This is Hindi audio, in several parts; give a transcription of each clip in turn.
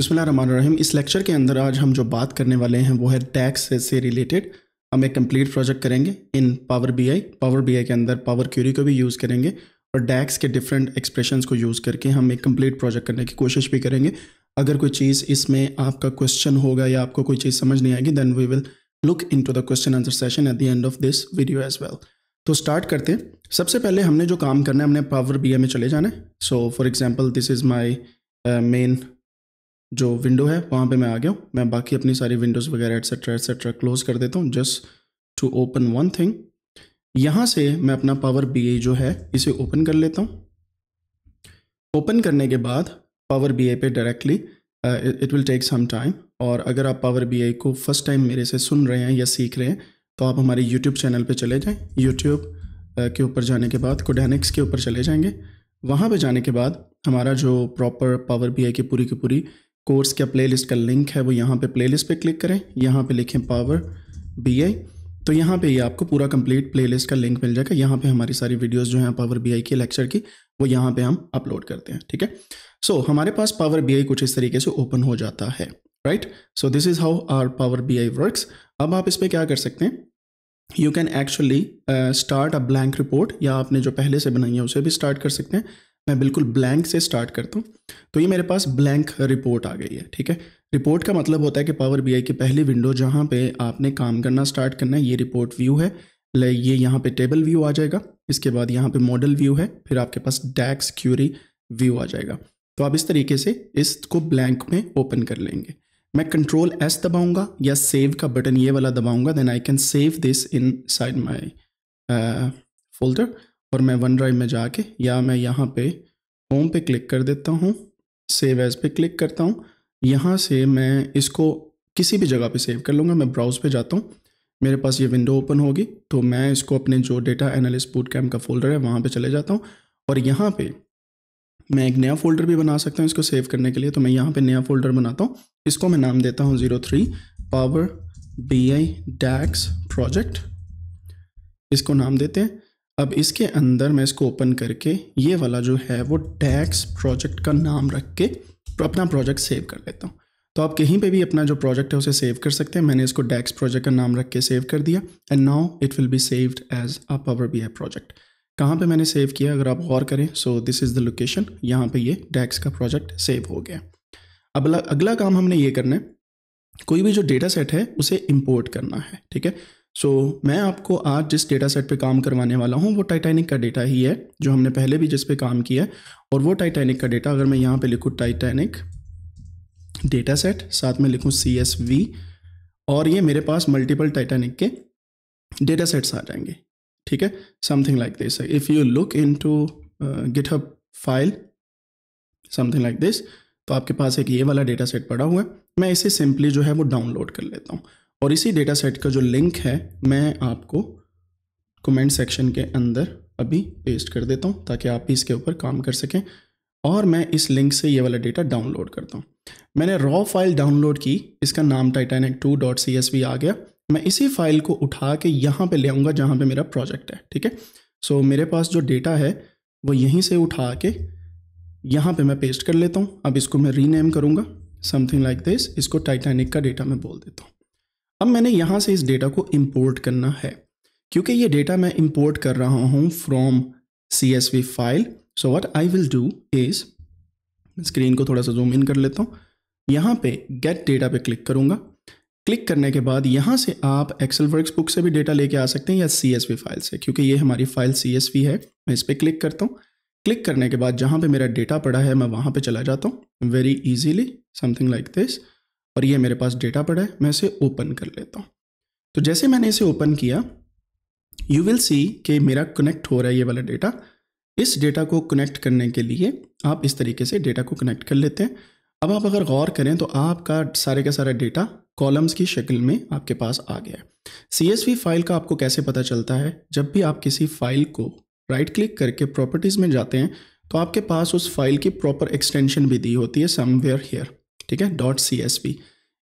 रहीम इस लेक्चर के अंदर आज हम जो बात करने वाले हैं वो है टैक्स से रिलेटेड हम एक कंप्लीट प्रोजेक्ट करेंगे in Power BI Power BI के अंदर पावर क्यूरी को भी यूज़ करेंगे और डैक्स के डिफरेंट एक्सप्रेशंस को यूज़ करके हम एक कंप्लीट प्रोजेक्ट करने की कोशिश भी करेंगे अगर कोई चीज़ इसमें आपका क्वेश्चन होगा या आपको कोई चीज़ समझ नहीं आएगी then we will look into the question answer session at the end of this video as well तो स्टार्ट करते हैं सबसे पहले हमने जो काम करना है हमने पावर बी में चले जाना है so for example this is my main जो विंडो है वहाँ पे मैं आ गया हूँ मैं बाकी अपनी सारी विंडोज़ वगैरह एट्सेट्रा एट्सेट्रा क्लोज कर देता हूँ just to open one thing यहाँ से मैं अपना पावर बी जो है इसे ओपन कर लेता हूँ ओपन करने के बाद पावर बी पे directly it will take some time और अगर आप पावर बी को फर्स्ट टाइम मेरे से सुन रहे हैं या सीख रहे हैं तो आप हमारे यूट्यूब चैनल पर चले जाएँ यूट्यूब uh, के ऊपर जाने के बाद कोडेनिक्स के ऊपर चले जाएंगे वहाँ पर जाने के बाद हमारा जो प्रॉपर पावर बी की पूरी की पूरी कोर्स का प्लेलिस्ट का लिंक है वो यहाँ पे प्लेलिस्ट पे क्लिक करें यहाँ पे लिखें पावर बीआई तो यहाँ पे ये आपको पूरा कंप्लीट प्लेलिस्ट का लिंक मिल जाएगा यहाँ पे हमारी सारी वीडियोस जो हैं पावर बीआई की लेक्चर की वो यहाँ पे हम अपलोड करते हैं ठीक है सो so, हमारे पास पावर बीआई कुछ इस तरीके से ओपन हो जाता है right so this is how our Power B works अब आप इस पर क्या कर सकते हैं you can actually start a blank report या आपने जो पहले से बनाई है उसे भी स्टार्ट कर सकते हैं मैं बिल्कुल ब्लैंक से स्टार्ट करता हूँ तो ये मेरे पास ब्लैंक रिपोर्ट आ गई है ठीक है रिपोर्ट का मतलब होता है कि पावर बी की पहली विंडो जहाँ पे आपने काम करना स्टार्ट करना है ये रिपोर्ट व्यू है ये यहाँ पे टेबल व्यू आ जाएगा इसके बाद यहाँ पे मॉडल व्यू है फिर आपके पास डैक्स क्यूरी व्यू आ जाएगा तो आप इस तरीके से इसको ब्लैंक में ओपन कर लेंगे मैं कंट्रोल एस दबाऊंगा या सेव का बटन ये वाला दबाऊंगा then I can save this inside my folder और मैं वन ड्राइव में जाके या मैं यहाँ पे होम पे क्लिक कर देता हूँ सेव एज पे क्लिक करता हूँ यहाँ से मैं इसको किसी भी जगह पे सेव कर लूँगा मैं ब्राउज़ पे जाता हूँ मेरे पास ये विंडो ओपन होगी तो मैं इसको अपने जो डेटा एनालिस्ट बूट कैम्प का फोल्डर है वहाँ पर चले जाता हूँ और यहाँ पर मैं एक नया फोल्डर भी बना सकता हूँ इसको सेव करने के लिए तो मैं यहाँ पर नया फोल्डर बनाता हूँ इसको मैं नाम देता हूँ zero three Power B I DAX project इसको नाम देते हैं अब इसके अंदर मैं इसको ओपन करके ये वाला जो है वो टैक्स प्रोजेक्ट का नाम रख के तो अपना प्रोजेक्ट सेव कर लेता हूँ तो आप कहीं पे भी अपना जो प्रोजेक्ट है उसे सेव कर सकते हैं मैंने इसको डैक्स प्रोजेक्ट का नाम रख के सेव कर दिया and now it will be saved as a Power B I project कहाँ पे मैंने सेव किया अगर आप गौर करें so this is the location यहाँ पे ये डैक्स का प्रोजेक्ट सेव हो गया अब अगला काम हमने ये करना है कोई भी जो डेटा सेट है उसे इम्पोर्ट करना है ठीक है सो so, मैं आपको आज जिस डेटा सेट पे काम करवाने वाला हूँ वो टाइटैनिक का डेटा ही है जो हमने पहले भी जिस पे काम किया है और वो टाइटैनिक का डेटा अगर मैं यहाँ पे लिखूँ टाइटैनिक डेटा सेट साथ में लिखूँ सी एस वी और ये मेरे पास मल्टीपल टाइटैनिक के डेटा सेट्स आ जाएंगे ठीक है something like this if you look into GitHub file something like this तो आपके पास एक ये वाला डेटा सेट पड़ा हुआ है मैं इसे सिंपली जो है वो डाउनलोड कर लेता हूँ और इसी डेटा सेट का जो लिंक है मैं आपको कमेंट सेक्शन के अंदर अभी पेस्ट कर देता हूँ ताकि आप भी इसके ऊपर काम कर सकें और मैं इस लिंक से ये वाला डेटा डाउनलोड करता हूँ मैंने रॉ फाइल डाउनलोड की इसका नाम Titanic two dot C S V आ गया मैं इसी फाइल को उठा के यहाँ पे ले आऊँगा जहाँ पे मेरा प्रोजेक्ट है ठीक है सो मेरे पास जो डेटा है वो यहीं से उठा के यहाँ पे मैं पेस्ट कर लेता हूँ अब इसको मैं रीनेम करूँगा समथिंग लाइक दिस इसको टाइटेनिक का डेटा मैं बोल देता हूँ अब मैंने यहाँ से इस डेटा को इम्पोर्ट करना है क्योंकि ये डेटा मैं इम्पोर्ट कर रहा हूँ from C S V file so what I will do is screen को थोड़ा सा जूम इन कर लेता हूँ यहाँ पे गेट डेटा पे क्लिक करूँगा क्लिक करने के बाद यहाँ से आप एक्सेल वर्क्स बुक से भी डेटा लेके आ सकते हैं या सी एस वी फाइल से क्योंकि ये हमारी फाइल सी एस वी है मैं इस पर क्लिक करता हूँ क्लिक करने के बाद जहाँ पे मेरा डेटा पड़ा है मैं वहाँ पे चला जाता हूँ very easily something like this और ये मेरे पास डेटा पड़ा है मैं इसे ओपन कर लेता हूँ तो जैसे मैंने इसे ओपन किया यू विल सी कि मेरा कनेक्ट हो रहा है ये वाला डेटा इस डेटा को कनेक्ट करने के लिए आप इस तरीके से डेटा को कनेक्ट कर लेते हैं अब आप अगर गौर करें तो आपका सारे का सारा डेटा कॉलम्स की शक्ल में आपके पास आ गया है सी फाइल का आपको कैसे पता चलता है जब भी आप किसी फाइल को राइट क्लिक करके प्रॉपर्टीज़ में जाते हैं तो आपके पास उस फाइल की प्रॉपर एक्सटेंशन भी दी होती है समवेयर हेयर ठीक है डॉट सी एस पी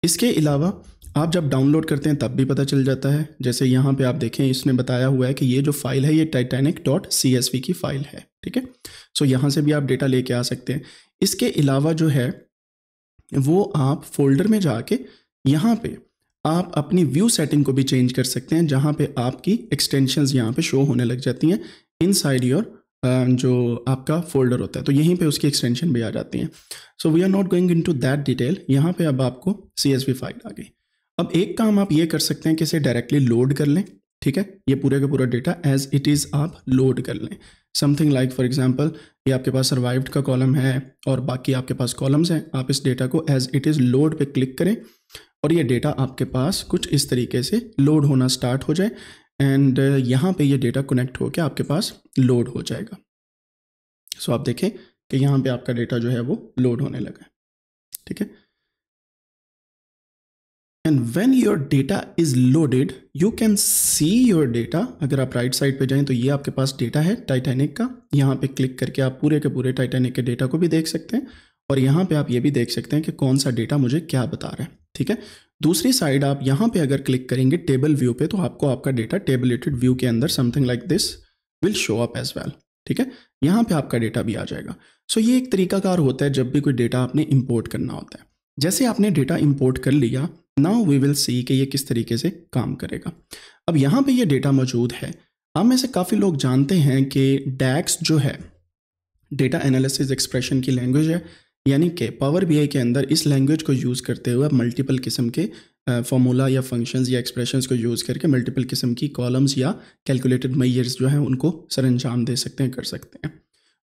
इसके अलावा आप जब डाउनलोड करते हैं तब भी पता चल जाता है जैसे यहाँ पे आप देखें इसने बताया हुआ है कि ये जो फाइल है ये Titanic dot C S P की फ़ाइल है ठीक है सो यहाँ से भी आप डेटा लेके आ सकते हैं इसके अलावा जो है वो आप फोल्डर में जाके यहाँ पे आप अपनी व्यू सेटिंग को भी चेंज कर सकते हैं जहाँ पे आपकी एक्सटेंशंस यहाँ पे शो होने लग जाती हैं इनसाइड योर जो आपका फोल्डर होता है तो यहीं पे उसकी एक्सटेंशन भी आ जाती है so we are not going into that detail यहाँ पे अब आपको सी एस फाइल आ गई अब एक काम आप ये कर सकते हैं कि इसे डायरेक्टली लोड कर लें ठीक है ये पूरे का पूरा डेटा एज इट इज़ आप लोड कर लें समथिंग लाइक फॉर एग्जाम्पल ये आपके पास सर्वाइव्ड का कॉलम है और बाकी आपके पास कॉलम्स हैं आप इस डेटा को एज इट इज़ लोड पे क्लिक करें और ये डेटा आपके पास कुछ इस तरीके से लोड होना स्टार्ट हो जाए एंड uh, यहाँ पे ये डेटा कनेक्ट होकर आपके पास लोड हो जाएगा सो so आप देखें कि यहाँ पे आपका डेटा जो है वो लोड होने लगा ठीक है and when your data is loaded you can see your data अगर आप राइट साइड पे जाएं तो ये आपके पास डेटा है टाइटेनिक का यहाँ पे क्लिक करके आप पूरे के पूरे टाइटेनिक के डेटा को भी देख सकते हैं और यहाँ पे आप ये भी देख सकते हैं कि कौन सा डेटा मुझे क्या बता रहा है ठीक है दूसरी साइड आप यहाँ पे अगर क्लिक करेंगे टेबल व्यू पे तो आपको आपका डेटा टेबलेटेड व्यू के अंदर something like this will show up as well ठीक है यहाँ पे आपका डेटा भी आ जाएगा सो so, ये एक तरीकाकार होता है जब भी कोई डेटा आपने इम्पोर्ट करना होता है जैसे आपने डेटा इंपोर्ट कर लिया नाउ वी विल सी कि ये किस तरीके से काम करेगा अब यहाँ पे ये डेटा मौजूद है हम में से काफ़ी लोग जानते हैं कि डैक्स जो है डेटा एनालिसिस एक्सप्रेशन की लैंग्वेज है यानी कि पावर बी आई के अंदर इस लैंग्वेज को यूज़ करते हुए मल्टीपल किस्म के फॉर्मूला या फंक्शंस या एक्सप्रेशंस को यूज़ करके मल्टीपल किस्म की कॉलम्स या कैलकुलेटेड मैयर्स जो हैं उनको सर अंजाम दे सकते हैं कर सकते हैं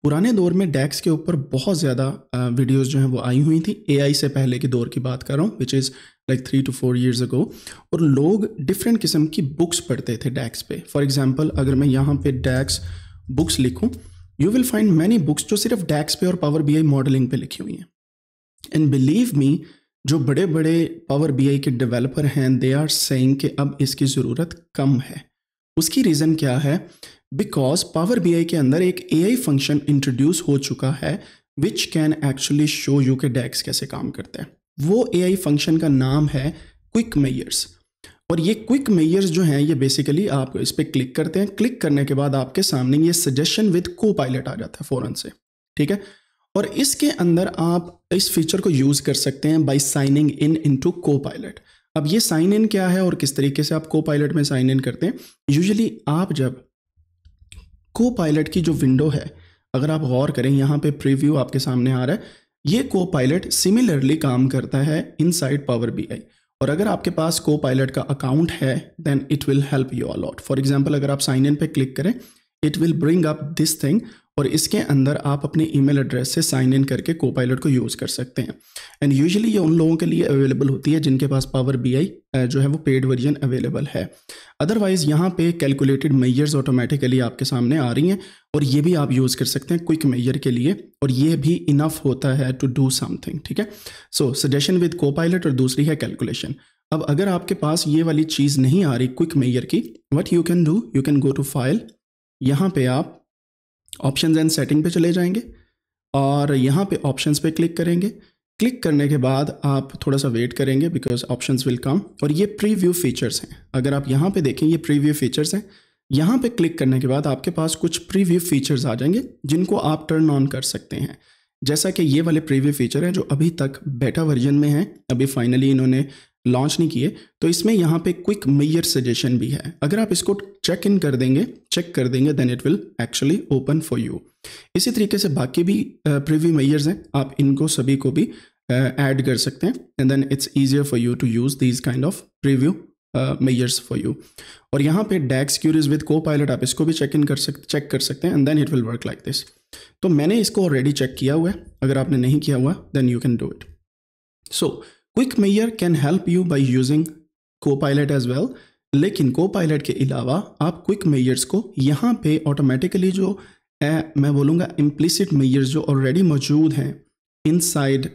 पुराने दौर में डैक्स के ऊपर बहुत ज़्यादा वीडियोस जो हैं वो आई हुई थी एआई से पहले के दौर की बात कर रहा हूँ which is like three to four years ago और लोग डिफरेंट किस्म की बुक्स पढ़ते थे डैक्स पे फॉर एग्ज़ाम्पल अगर मैं यहाँ पर डैक्स बुक्स लिखूँ you will find many books जो सिर्फ डैक्स पे और पावर बी आई मॉडलिंग पे लिखी हुई हैं एंड बिलीव मी जो बड़े बड़े पावर बी आई के डेवलपर हैं दे आर सेइंग कि अब इसकी ज़रूरत कम है उसकी रीज़न क्या है बिकॉज पावर बी आई के अंदर एक ए आई फंक्शन इंट्रोड्यूस हो चुका है which can actually show you के डैक्स कैसे काम करता है वो ए आई फंक्शन का नाम है क्विक मेयर्स और ये क्विक मेयर्स जो हैं ये बेसिकली आप इस पर क्लिक करते हैं क्लिक करने के बाद आपके सामने ये सजेशन विद को पायलट आ जाता है फ़ौरन से ठीक है और इसके अंदर आप इस फीचर को यूज़ कर सकते हैं बाई साइनिंग इन इन टू को पायलट अब ये साइन इन क्या है और किस तरीके से आप को पायलट में साइन इन करते हैं यूजली आप जब को पायलट की जो विंडो है अगर आप गौर करें यहाँ पे प्रीव्यू आपके सामने आ रहा है ये को पायलट सिमिलरली काम करता है inside Power B I और अगर आपके पास को पायलट का अकाउंट है then it will help you a lot for example अगर आप साइन इन पे क्लिक करें it will bring up this thing और इसके अंदर आप अपने ईमेल एड्रेस से साइन इन करके को पायलट को यूज़ कर सकते हैं एंड यूजुअली ये उन लोगों के लिए अवेलेबल होती है जिनके पास पावर बी जो है वो पेड वर्जन अवेलेबल है अदरवाइज़ यहाँ पे कैलकुलेटेड मैयर्स ऑटोमेटिकली आपके सामने आ रही हैं और ये भी आप यूज़ कर सकते हैं क्विक मैयर के लिए और ये भी इनफ होता है टू डू समथिंग ठीक है so suggestion with Copilot और दूसरी है कैलकुलेशन अब अगर आपके पास ये वाली चीज़ नहीं आ रही क्विक मैयर की what you can do you can go to file यहाँ पे आप ऑप्शन एंड सेटिंग पे चले जाएंगे और यहाँ पे ऑप्शंस पे क्लिक करेंगे क्लिक करने के बाद आप थोड़ा सा वेट करेंगे बिकॉज ऑप्शंस विल कम और ये प्रीव्यू फीचर्स हैं अगर आप यहाँ पे देखें ये प्रीव्यू फीचर्स हैं यहाँ पे क्लिक करने के बाद आपके पास कुछ प्रीव्यू फीचर्स आ जाएंगे जिनको आप टर्न ऑन कर सकते हैं जैसा कि ये वाले प्रीव्यू फीचर हैं जो अभी तक बेटा वर्जन में हैं अभी फाइनली इन्होंने लॉन्च नहीं किए तो इसमें यहाँ पे क्विक मेयर सजेशन भी है अगर आप इसको चेक इन कर देंगे चेक कर देंगे then it will actually open for you इसी तरीके से बाकी भी प्रिव्यू मेयर्स हैं आप इनको सभी को भी ऐड uh, कर सकते हैं and then it's easier for you to use these kind of preview measures for you और यहाँ पे DAX queries with Copilot आप इसको भी चेक इन कर सकते चेक कर सकते हैं and then it will work like this तो मैंने इसको ऑलरेडी चेक किया हुआ है अगर आपने नहीं किया हुआ then you can do it so quick measure can help you by using Copilot as well लेकिन को पायलट के अलावा आप क्विक मेयर्स को यहाँ पे ऑटोमेटिकली जो ए, मैं बोलूँगा इम्प्लिसिट मेयर्स जो ऑलरेडी मौजूद हैं inside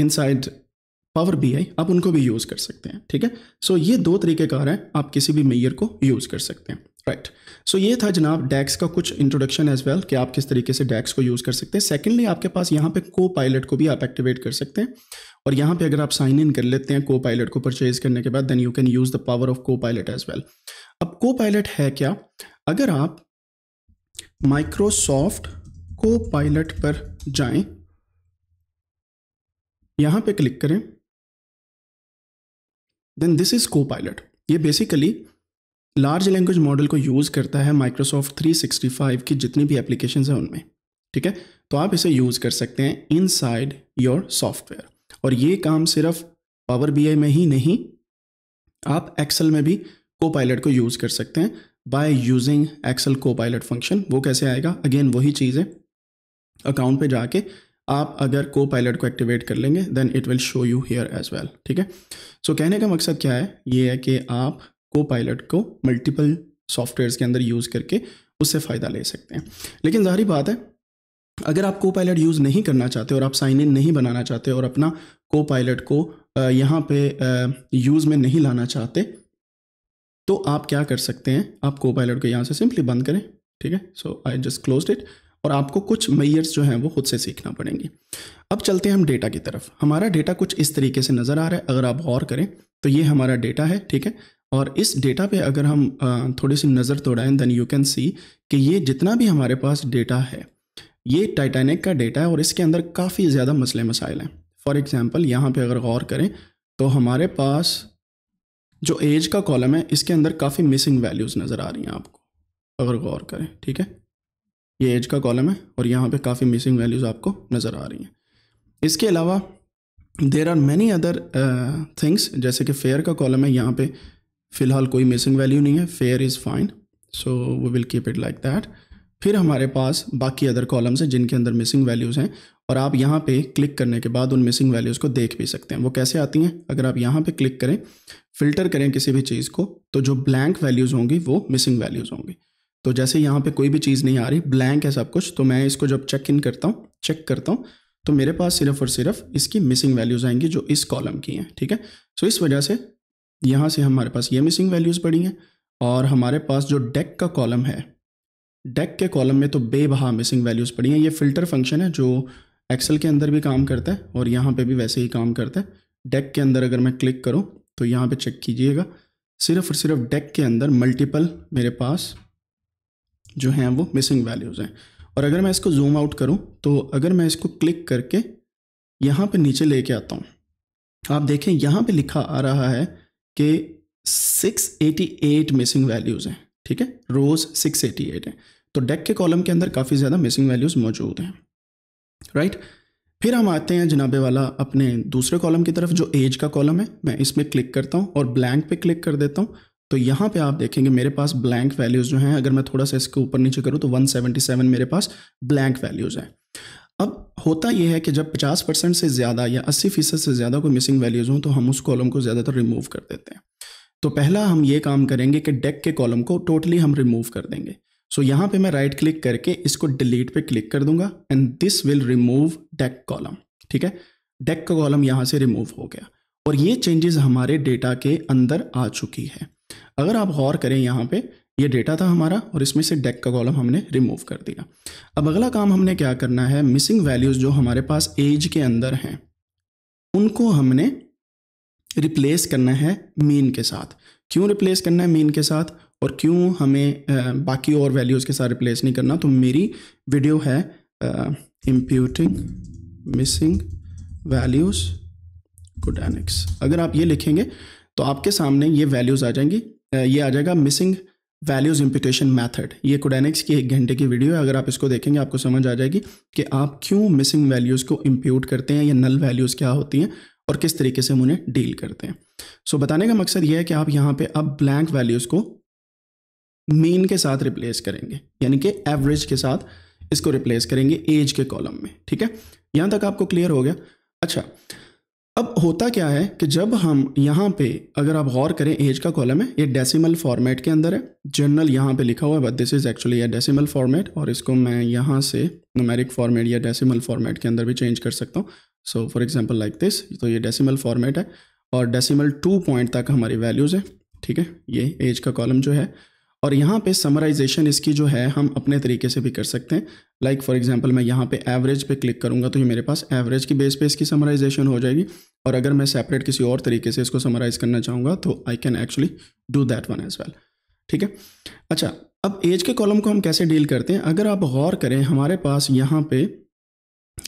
inside Power B I आप उनको भी यूज़ कर सकते हैं ठीक है सो so, ये दो तरीके हैं आप किसी भी मेयर को यूज़ कर सकते हैं राइट right. सो so, ये था जनाब डैक्स का कुछ इंट्रोडक्शन एज वेल कि आप किस तरीके से डैक्स को यूज़ कर सकते हैं सेकेंडली आपके पास यहाँ पे को पायलट को भी आप एक्टिवेट कर सकते हैं और यहाँ पे अगर आप साइन इन कर लेते हैं को पायलट को परचेज करने के बाद then you can use the power of Copilot as well अब को पायलट है क्या अगर आप माइक्रोसॉफ्ट को पायलट पर जाएं यहां पे क्लिक करें then this is Copilot ये बेसिकली लार्ज लैंग्वेज मॉडल को यूज़ करता है माइक्रोसॉफ्ट 365 की जितनी भी एप्लीकेशन है उनमें ठीक है तो आप इसे यूज़ कर सकते हैं इनसाइड योर सॉफ्टवेयर और ये काम सिर्फ पावर बी में ही नहीं आप एक्सेल में भी को पायलट को यूज़ कर सकते हैं by using Excel Copilot function वो कैसे आएगा अगेन वही चीज़ है अकाउंट पे जाके आप अगर को पायलट को एक्टिवेट कर लेंगे then it will show you here as well ठीक है सो कहने का मकसद क्या है ये है कि आप को पायलट को मल्टीपल सॉफ्टवेयर्स के अंदर यूज़ करके उससे फ़ायदा ले सकते हैं लेकिन ज़ाहरी बात है अगर आप को पायलट यूज़ नहीं करना चाहते और आप साइन इन नहीं बनाना चाहते और अपना को पायलट को यहाँ पे यूज़ में नहीं लाना चाहते तो आप क्या कर सकते हैं आप को पायलट को यहाँ से सिंपली बंद करें ठीक है so I just close it और आपको कुछ मैयर्स जो हैं वो खुद से सीखना पड़ेंगे अब चलते हैं हम डेटा की तरफ हमारा डेटा कुछ इस तरीके से नज़र आ रहा है अगर आप गौर करें तो ये हमारा डेटा है ठीक है और इस डेटा पे अगर हम थोड़ी सी नज़र तोड़ाएं देन यू कैन सी कि ये जितना भी हमारे पास डेटा है ये टाइटैनिक का डेटा है और इसके अंदर काफ़ी ज़्यादा मसले मसाइल हैं फॉर एग्ज़ाम्पल यहाँ पे अगर गौर करें तो हमारे पास जो एज का कॉलम है इसके अंदर काफ़ी मिसिंग वैल्यूज़ नज़र आ रही हैं आपको अगर गौर करें ठीक है ये एज का कॉलम है और यहाँ पे काफ़ी मिसिंग वैल्यूज़ आपको नज़र आ रही हैं इसके अलावा there are many other things जैसे कि फेयर का कॉलम है यहाँ पे फ़िलहाल कोई मिसिंग वैल्यू नहीं है fare is fine so we will keep it like that फिर हमारे पास बाकी अदर कॉलम्स हैं जिनके अंदर मिसिंग वैल्यूज़ हैं और आप यहाँ पे क्लिक करने के बाद उन मिसिंग वैल्यूज़ को देख भी सकते हैं वो कैसे आती हैं अगर आप यहाँ पे क्लिक करें फ़िल्टर करें किसी भी चीज़ को तो जो ब्लैंक वैल्यूज़ होंगी वो मिसिंग वैल्यूज़ होंगी तो जैसे यहाँ पर कोई भी चीज़ नहीं आ रही ब्लैंक है सब कुछ तो मैं इसको जब चेक इन करता हूँ चेक करता हूँ तो मेरे पास सिर्फ और सिर्फ इसकी मिसिंग वैल्यूज़ आएंगी जो इस कॉलम की हैं ठीक है सो तो इस वजह से यहाँ से हमारे पास ये मिसिंग वैल्यूज़ पड़ी हैं और हमारे पास जो डेक का कॉलम है डेक के कॉलम में तो बेबहा मिसिंग वैल्यूज़ पड़ी हैं ये फ़िल्टर फंक्शन है जो एक्सेल के अंदर भी काम करता है और यहाँ पे भी वैसे ही काम करता है डेक के अंदर अगर मैं क्लिक करूँ तो यहाँ पे चेक कीजिएगा सिर्फ और सिर्फ डेक के अंदर मल्टीपल मेरे पास जो हैं वो मिसिंग वैल्यूज़ हैं और अगर मैं इसको जूम आउट करूँ तो अगर मैं इसको क्लिक करके यहाँ पर नीचे ले आता हूँ आप देखें यहाँ पर लिखा आ रहा है कि सिक्स मिसिंग वैल्यूज़ हैं ठीक है रोज 688 है तो डेक के कॉलम के अंदर काफ़ी ज़्यादा मिसिंग वैल्यूज़ मौजूद हैं राइट फिर हम आते हैं जनाबे वाला अपने दूसरे कॉलम की तरफ जो एज का कॉलम है मैं इसमें क्लिक करता हूँ और ब्लैंक पे क्लिक कर देता हूँ तो यहाँ पे आप देखेंगे मेरे पास ब्लैंक वैल्यूज़ जो हैं अगर मैं थोड़ा सा इसके ऊपर नीचे करूँ तो 177 मेरे पास ब्लैंक वैल्यूज़ हैं अब होता यह है कि जब 50 परसेंट से ज़्यादा या 80 फीसद से ज़्यादा कोई मिसिंग वैल्यूज़ हों तो हम उस कॉलम को ज़्यादातर रिमूव कर देते हैं तो पहला हम ये काम करेंगे कि डेक के कॉलम को टोटली हम रिमूव कर देंगे सो so, यहाँ पे मैं राइट right क्लिक करके इसको डिलीट पे क्लिक कर दूंगा and this will remove deck column ठीक है डेक का कॉलम यहाँ से रिमूव हो गया और ये चेंजेस हमारे डेटा के अंदर आ चुकी है अगर आप गौर करें यहाँ पे ये डेटा था हमारा और इसमें से डेक का कॉलम हमने रिमूव कर दिया अब अगला काम हमने क्या करना है मिसिंग वैल्यूज़ जो हमारे पास एज के अंदर हैं उनको हमने रिप्लेस करना है मीन के साथ क्यों रिप्लेस करना है मीन के साथ और क्यों हमें बाकी और वैल्यूज़ के साथ रिप्लेस नहीं करना तो मेरी वीडियो है इम्प्यूटिंग मिसिंग वैल्यूज़ कोडानिक्स अगर आप ये लिखेंगे तो आपके सामने ये वैल्यूज़ आ जाएंगी ये आ जाएगा मिसिंग वैल्यूज़ इम्प्यूटेशन मैथड ये कोडानिक्स की एक घंटे की वीडियो है अगर आप इसको देखेंगे आपको समझ आ जाएगी कि आप क्यों मिसिंग वैल्यूज़ को इम्प्यूट करते हैं या नल वैल्यूज़ क्या होती हैं और किस तरीके से हम उन्हें डील करते हैं सो so, बताने का मकसद यह है कि आप यहाँ पे अब ब्लैंक वैल्यूज़ को मेन के साथ रिप्लेस करेंगे यानी कि एवरेज के साथ इसको रिप्लेस करेंगे एज के कॉलम में ठीक है यहाँ तक आपको क्लियर हो गया अच्छा अब होता क्या है कि जब हम यहाँ पे अगर आप गौर करें एज का कॉलम है ये डेसिमल फॉर्मेट के अंदर है जनरल यहाँ पे लिखा हुआ है बट दिस इज़ एक्चुअली ये डेसिमल फॉर्मेट और इसको मैं यहाँ से नोमेरिक फॉर्मेट या डेसिमल फॉर्मेट के अंदर भी चेंज कर सकता हूँ so for example like this तो ये डेसीमल फॉर्मेट है और डेसीमल टू पॉइंट तक हमारी वैल्यूज़ हैं ठीक है ये एज का कॉलम जो है और यहाँ पे समराइजेशन इसकी जो है हम अपने तरीके से भी कर सकते हैं लाइक फॉर एग्जांपल मैं यहाँ पे एवरेज पे क्लिक करूँगा तो ये मेरे पास एवरेज की बेस पे इसकी समराइजेशन हो जाएगी और अगर मैं सेपरेट किसी और तरीके से इसको समराइज़ करना चाहूँगा तो I can actually do that one as well ठीक है अच्छा अब एज के कॉलम को हम कैसे डील करते हैं अगर आप गौर करें हमारे पास यहाँ पर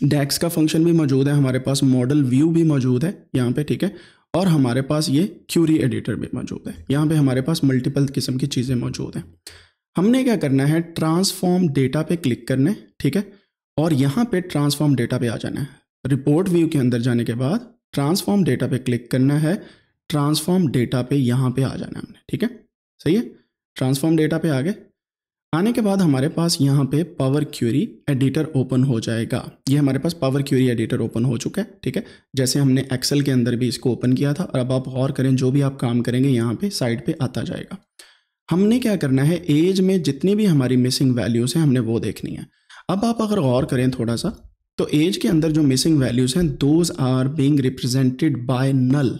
डैक्स का फंक्शन भी मौजूद है हमारे पास मॉडल व्यू भी मौजूद है यहाँ पे ठीक है और हमारे पास ये क्यूरी एडिटर भी मौजूद है यहाँ पे हमारे पास मल्टीपल किस्म की चीज़ें मौजूद हैं हमने क्या करना है ट्रांसफॉर्म डेटा पे क्लिक करना ठीक है और यहाँ पे ट्रांसफॉर्म डेटा पे आ जाना है रिपोर्ट व्यू के अंदर जाने के बाद ट्रांसफॉर्म डेटा पे क्लिक करना है ट्रांसफॉर्म डेटा पे यहाँ पे आ जाना है हमने ठीक है सही है ट्रांसफॉर्म डेटा पे आ गए आने के बाद हमारे पास यहाँ पे पावर क्यूरी एडिटर ओपन हो जाएगा ये हमारे पास पावर क्यूरी एडिटर ओपन हो चुका है ठीक है जैसे हमने एक्सेल के अंदर भी इसको ओपन किया था और अब आप गौर करें जो भी आप काम करेंगे यहाँ पे साइड पे आता जाएगा हमने क्या करना है एज में जितनी भी हमारी मिसिंग वैल्यूज़ हैं हमने वो देखनी है अब आप अगर गौर करें थोड़ा सा तो एज के अंदर जो मिसिंग वैल्यूज़ हैं those are being represented by null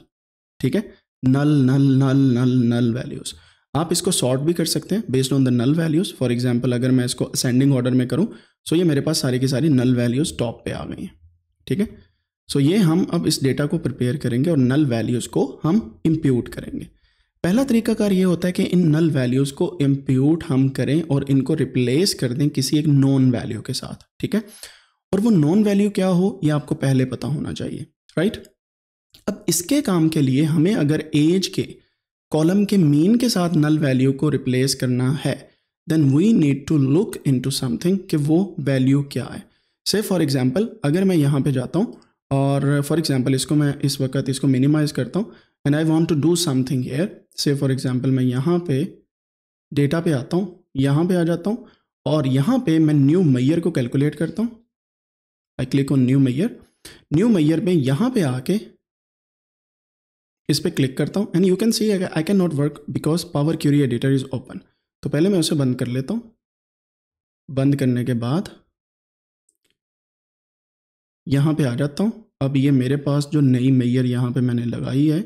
ठीक है नल नल नल नल नल वैल्यूज़ आप इसको सॉर्ट भी कर सकते हैं based on the null values for example अगर मैं इसको असेंडिंग ऑर्डर में करूँ सो ये मेरे पास सारी की सारी नल वैल्यूज़ टॉप पे आ गई हैं ठीक है सो ये हम अब इस डेटा को प्रिपेयर करेंगे और नल वैल्यूज़ को हम इम्प्यूट करेंगे पहला तरीकाकार ये होता है कि इन नल वैल्यूज़ को इम्प्यूट हम करें और इनको रिप्लेस कर दें किसी एक नॉन वैल्यू के साथ ठीक है और वो नॉन वैल्यू क्या हो ये आपको पहले पता होना चाहिए राइट अब इसके काम के लिए हमें अगर एज के कॉलम के मीन के साथ नल वैल्यू को रिप्लेस करना है then we need to look into something कि वो वैल्यू क्या है से फॉर एग्ज़ाम्पल अगर मैं यहाँ पे जाता हूँ और फॉर एग्ज़ाम्पल इसको मैं इस वक्त इसको मिनिमाइज़ करता हूँ and I want to do something here से फॉर एग्ज़ाम्पल मैं यहाँ पे डेटा पे आता हूँ यहाँ पे आ जाता हूँ और यहाँ पे मैं न्यू मैयर को कैलकुलेट करता हूँ I click on new measure new measure पे यहाँ पे आके इस पर क्लिक करता हूँ and you can see I can not work because power query editor is open तो पहले मैं उसे बंद कर लेता हूँ बंद करने के बाद यहाँ पे आ जाता हूँ अब ये मेरे पास जो नई मैयर यहाँ पे मैंने लगाई है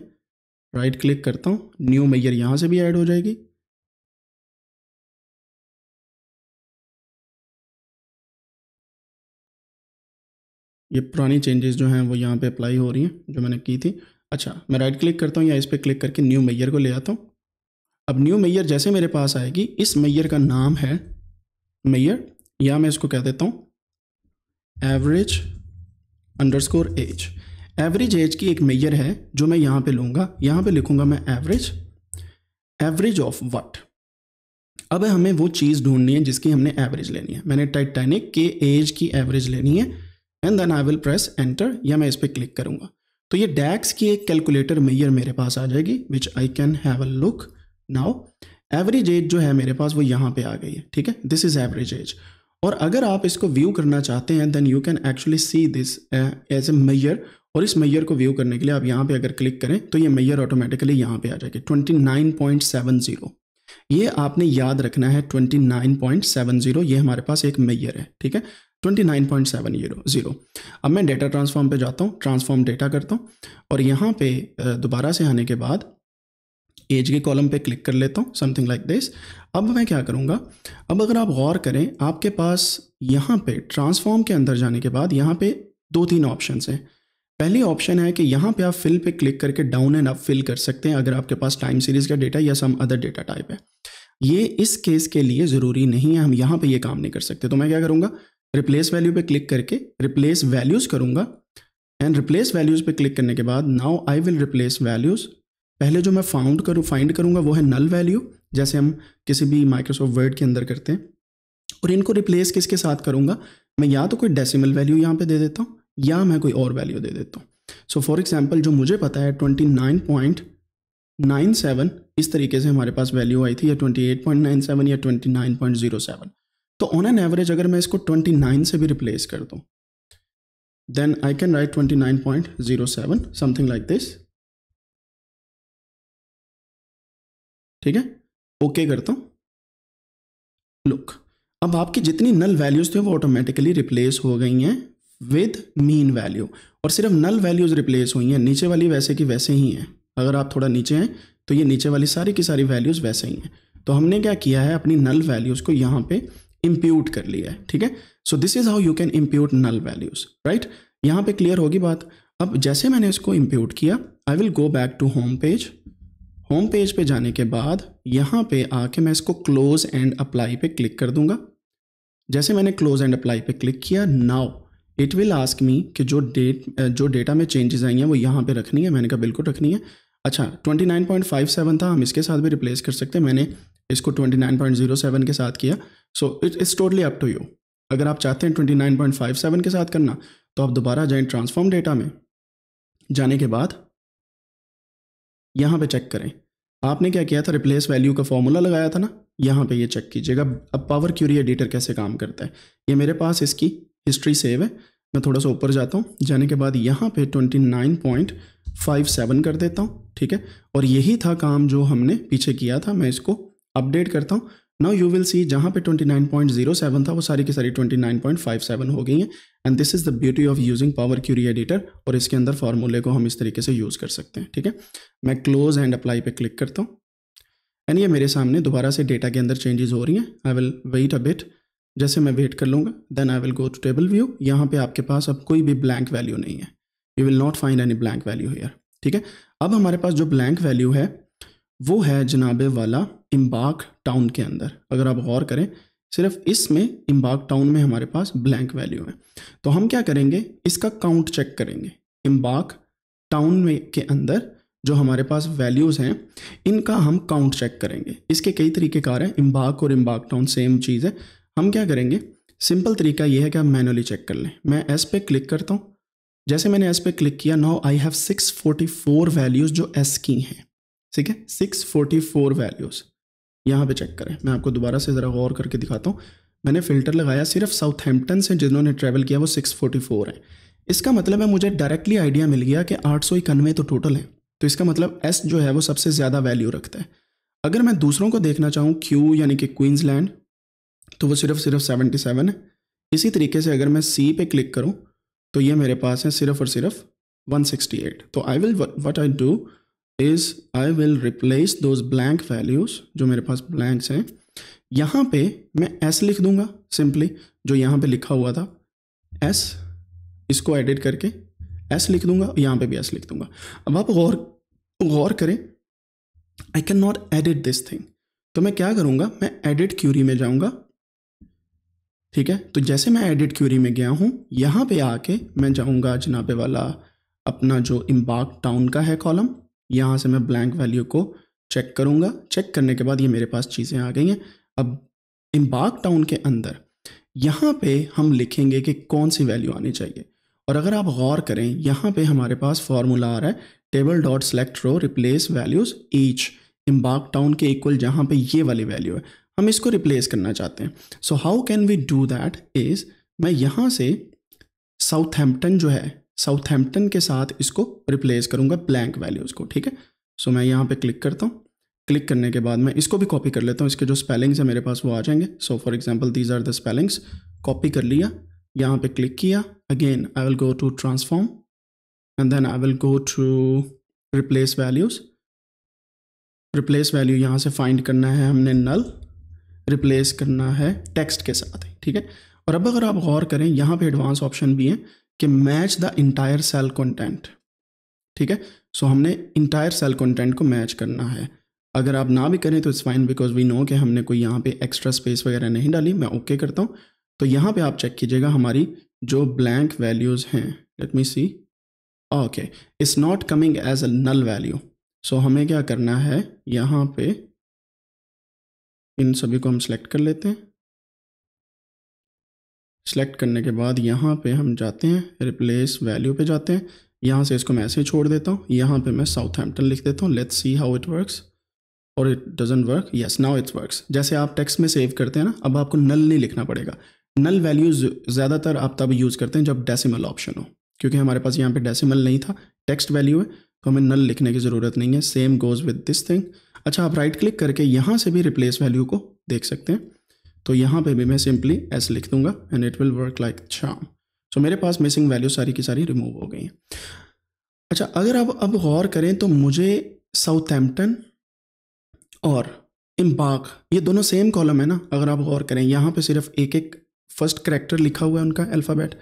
राइट क्लिक करता हूँ न्यू मैयर यहाँ से भी ऐड हो जाएगी ये पुरानी चेंजेस जो हैं वो यहाँ पे अप्लाई हो रही हैं जो मैंने की थी अच्छा मैं राइट क्लिक करता हूँ या इस पर क्लिक करके न्यू मैयर को ले आता हूँ अब न्यू मैयर जैसे मेरे पास आएगी इस मैयर का नाम है मैयर या मैं इसको कह देता हूँ average underscore age average age की एक मैयर है जो मैं यहाँ पे लूँगा यहाँ पे लिखूँगा मैं एवरेज एवरेज ऑफ वट अब हमें वो चीज़ ढूंढनी है जिसकी हमने एवरेज लेनी है मैंने टाइटैनिक के एज की एवरेज लेनी है and then I will press enter या मैं इस पर क्लिक करूँगा तो ये डैक्स की एक कैलकुलेटर मैयर मेरे पास आ जाएगी which I can have a look now average age जो है मेरे पास वो यहाँ पे आ गई है ठीक है दिस इज़ एवरेज एज और अगर आप इसको व्यू करना चाहते हैं then you can actually see this as a measure और इस मैयर को व्यू करने के लिए आप यहाँ पे अगर क्लिक करें तो ये मैयर ऑटोमेटिकली यहाँ पे आ जाएगी 29.70 ये आपने याद रखना है 29.70 ये हमारे पास एक मैयर है ठीक है ट्वेंटी अब मैं डेटा ट्रांसफॉर्म पे जाता हूँ ट्रांसफॉर्म डेटा करता हूँ और यहाँ पे दोबारा से आने के बाद एज के कॉलम पे क्लिक कर लेता हूँ समथिंग लाइक दिस अब मैं क्या करूँगा अब अगर आप गौर करें आपके पास यहाँ पे ट्रांसफॉर्म के अंदर जाने के बाद यहाँ पे दो तीन ऑप्शन हैं पहली ऑप्शन है कि यहाँ पे आप फिल पे क्लिक करके डाउन एंड अप फिल कर सकते हैं अगर आपके पास टाइम सीरीज का डेटा या सम अदर डेटा टाइप है ये इस केस के लिए ज़रूरी नहीं है हम यहाँ पे ये काम नहीं कर सकते तो मैं क्या करूँगा रिप्लेस वैल्यू पे क्लिक करके रिप्लेस वैल्यूज़ करूँगा एंड रिप्लेस वैल्यूज़ पे क्लिक करने के बाद now I will replace values पहले जो मैं फाउंड करूँ फाइंड करूँगा वो है नल वैल्यू जैसे हम किसी भी माइक्रोसॉफ्ट वर्ड के अंदर करते हैं और इनको रिप्लेस किसके साथ करूँगा मैं या तो कोई डेसिमल वैल्यू यहाँ पे दे देता हूँ या मैं कोई और वैल्यू दे देता हूँ सो फॉर एग्जाम्पल जो मुझे पता है twenty nine point nine seven इस तरीके से हमारे पास वैल्यू आई थी या twenty eight point nine seven या twenty nine point zero seven तो ऑन एन एवरेज अगर मैं इसको 29 से भी रिप्लेस कर दूँ then I can write 29.07 something like this ठीक है ओके okay करता हूँ लुक अब आपकी जितनी नल वैल्यूज़ थे वो ऑटोमेटिकली रिप्लेस हो गई हैं विद मीन वैल्यू और सिर्फ नल वैल्यूज़ रिप्लेस हुई हैं नीचे वाली वैसे की वैसे ही हैं अगर आप थोड़ा नीचे हैं तो ये नीचे वाली सारी की सारी वैल्यूज़ वैसे ही हैं तो हमने क्या किया है अपनी नल वैल्यूज़ को यहाँ पे इम्प्यूट कर लिया है ठीक है so this is how you can impute null values right यहाँ पे क्लियर होगी बात अब जैसे मैंने इसको इम्प्यूट किया I will go back to home page home page पे जाने के बाद यहाँ पे आके मैं इसको क्लोज एंड अप्लाई पे क्लिक कर दूंगा जैसे मैंने क्लोज एंड अप्लाई पे क्लिक किया now it will ask me कि जो डेट जो डेटा में चेंजेस आई हैं वो यहाँ पे रखनी है मैंने कहा बिल्कुल रखनी है अच्छा 29.57 था हम इसके साथ भी रिप्लेस कर सकते हैं मैंने इसको 29.07 के साथ किया so it is totally up to you अगर आप चाहते हैं twenty nine point five seven के साथ करना तो आप दोबारा जाएं ट्रांसफॉर्म डेटा में जाने के बाद यहाँ पे चेक करें आपने क्या किया था रिप्लेस वैल्यू का फॉर्मूला लगाया था ना यहाँ पे ये यह चेक कीजिएगा अब पावर क्यूरी एडिटर कैसे काम करता है ये मेरे पास इसकी हिस्ट्री सेव है मैं थोड़ा सा ऊपर जाता हूँ जाने के बाद यहाँ पे 29.57 कर देता हूँ ठीक है और यही था काम जो हमने पीछे किया था मैं इसको अपडेट करता हूँ नाउ यू विल सी जहाँ पे 29.07 था वो सारी की सारी 29.57 हो गई हैं and this is the beauty of using power query editor और इसके अंदर फार्मूले को हम इस तरीके से यूज़ कर सकते हैं ठीक है मैं क्लोज एंड अप्लाई पे क्लिक करता हूँ एंड ये मेरे सामने दोबारा से डेटा के अंदर चेंजेस हो रही हैं I will wait a bit जैसे मैं वेट कर लूँगा then I will go to table view यहाँ पे आपके पास अब कोई भी ब्लैंक वैल्यू नहीं है you will not find any blank value here ठीक है अब हमारे पास जो ब्लैंक वैल्यू है वो है जनाब वाला इम्बाक टाउन के अंदर अगर आप गौर करें सिर्फ इसमें इम्बाक टाउन में हमारे पास ब्लैंक वैल्यू है तो हम क्या करेंगे इसका काउंट चेक करेंगे इम्बाक टाउन में के अंदर जो हमारे पास वैल्यूज़ हैं इनका हम काउंट चेक करेंगे इसके कई तरीके कार हैं इम्बाक और इम्बाक टाउन सेम चीज़ है हम क्या करेंगे सिंपल तरीका ये है कि आप मैनुअली चेक कर लें मैं एस पे क्लिक करता हूँ जैसे मैंने एस पे क्लिक किया now I have six forty four values जो एस की हैं ठीक है सिक्स फोर्टी फोर वैल्यूज़ यहाँ पे चेक करें मैं आपको दोबारा से ज़रा गौर करके दिखाता हूँ मैंने फ़िल्टर लगाया सिर्फ साउथहैम्पटन से जिन्होंने ट्रैवल किया वो सिक्स फोर्टी फोर है इसका मतलब है मुझे डायरेक्टली आइडिया मिल गया कि आठ सौ इक्यानवे तो टोटल है तो इसका मतलब एस जो है वो सबसे ज़्यादा वैल्यू रखता है अगर मैं दूसरों को देखना चाहूँ क्यू यानी कि क्वींसलैंड तो वो सिर्फ सिर्फ सेवेंटी सेवन है इसी तरीके से अगर मैं सी पे क्लिक करूँ तो ये मेरे पास है सिर्फ और सिर्फ वन सिक्सटी एट तो I will what I do is I will replace those blank values जो मेरे पास ब्लैंक्स हैं यहाँ पे मैं एस लिख दूंगा सिंपली जो यहाँ पे लिखा हुआ था एस इसको एडिट करके एस लिख दूंगा यहाँ पे भी एस लिख दूंगा अब आप गौर गौर करें I can not edit this thing तो मैं क्या करूँगा मैं एडिट क्यूरी में जाऊँगा ठीक है तो जैसे मैं एडिट क्यूरी में गया हूँ यहाँ पे आके मैं जाऊँगा जनाबे वाला अपना जो इम्बाक टाउन का है कॉलम यहाँ से मैं ब्लैंक वैल्यू को चेक करूँगा चेक करने के बाद ये मेरे पास चीज़ें आ गई हैं अब इम्बाक टाउन के अंदर यहाँ पे हम लिखेंगे कि कौन सी वैल्यू आनी चाहिए और अगर आप गौर करें यहाँ पे हमारे पास फार्मूला आ रहा है table dot select row replace values each embarked town के इक्वल जहाँ पे ये वाली वैल्यू है हम इसको रिप्लेस करना चाहते हैं so how can we do that is मैं यहाँ से साउथहैम्पटन जो है साउथहैम्पटन के साथ इसको रिप्लेस करूँगा ब्लैंक वैल्यूज़ को ठीक है सो मैं यहाँ पे क्लिक करता हूँ क्लिक करने के बाद मैं इसको भी कॉपी कर लेता हूँ इसके जो स्पेलिंग्स हैं मेरे पास वो आ जाएंगे so for example these are the spellings copy कर लिया यहाँ पे क्लिक किया again I will go to transform and then I will go to replace values replace value यहाँ से फाइंड करना है हमने नल रिप्लेस करना है टेक्स्ट के साथ ठीक है और अब अगर आप गौर करें यहाँ पे एडवांस ऑप्शन भी हैं कि match the entire cell content ठीक है सो so, हमने इंटायर सेल कंटेंट को मैच करना है अगर आप ना भी करें तो it's fine because we know कि हमने कोई यहाँ पे एक्स्ट्रा स्पेस वगैरह नहीं डाली मैं ओके okay करता हूँ तो यहाँ पे आप चेक कीजिएगा हमारी जो ब्लैंक वैल्यूज़ हैं let me see okay it's not coming as a null value so हमें क्या करना है यहाँ पे इन सभी को हम सेलेक्ट कर लेते हैं सेलेक्ट करने के बाद यहाँ पे हम जाते हैं रिप्लेस वैल्यू पे जाते हैं यहाँ से इसको मैं ऐसे छोड़ देता हूँ यहाँ पे मैं साउथ हेम्पटन लिख देता हूँ let's see how it works और it doesn't work yes now it's works जैसे आप टेक्स्ट में सेव करते हैं ना अब आपको नल नहीं लिखना पड़ेगा नल वैल्यूज़ ज़्यादातर आप तब यूज़ करते हैं जब डेसिमल ऑप्शन हो क्योंकि हमारे पास यहाँ पे डेसिमल नहीं था टेक्स्ट वैल्यू है तो हमें नल लिखने की ज़रूरत नहीं है same goes with this thing अच्छा आप राइट क्लिक करके यहाँ से भी रिप्लेस वैल्यू को देख सकते हैं तो यहाँ पे भी मैं सिंपली एस लिख दूंगा and it will work like शाम सो मेरे पास मिसिंग वैल्यू सारी की सारी रिमूव हो गई हैं अच्छा अगर आप अब गौर करें तो मुझे साउथ एम्पटन और इम्बाक ये दोनों सेम कॉलम है ना अगर आप गौर करें यहाँ पे सिर्फ एक एक फर्स्ट करेक्टर लिखा हुआ है उनका अल्फ़ाबेट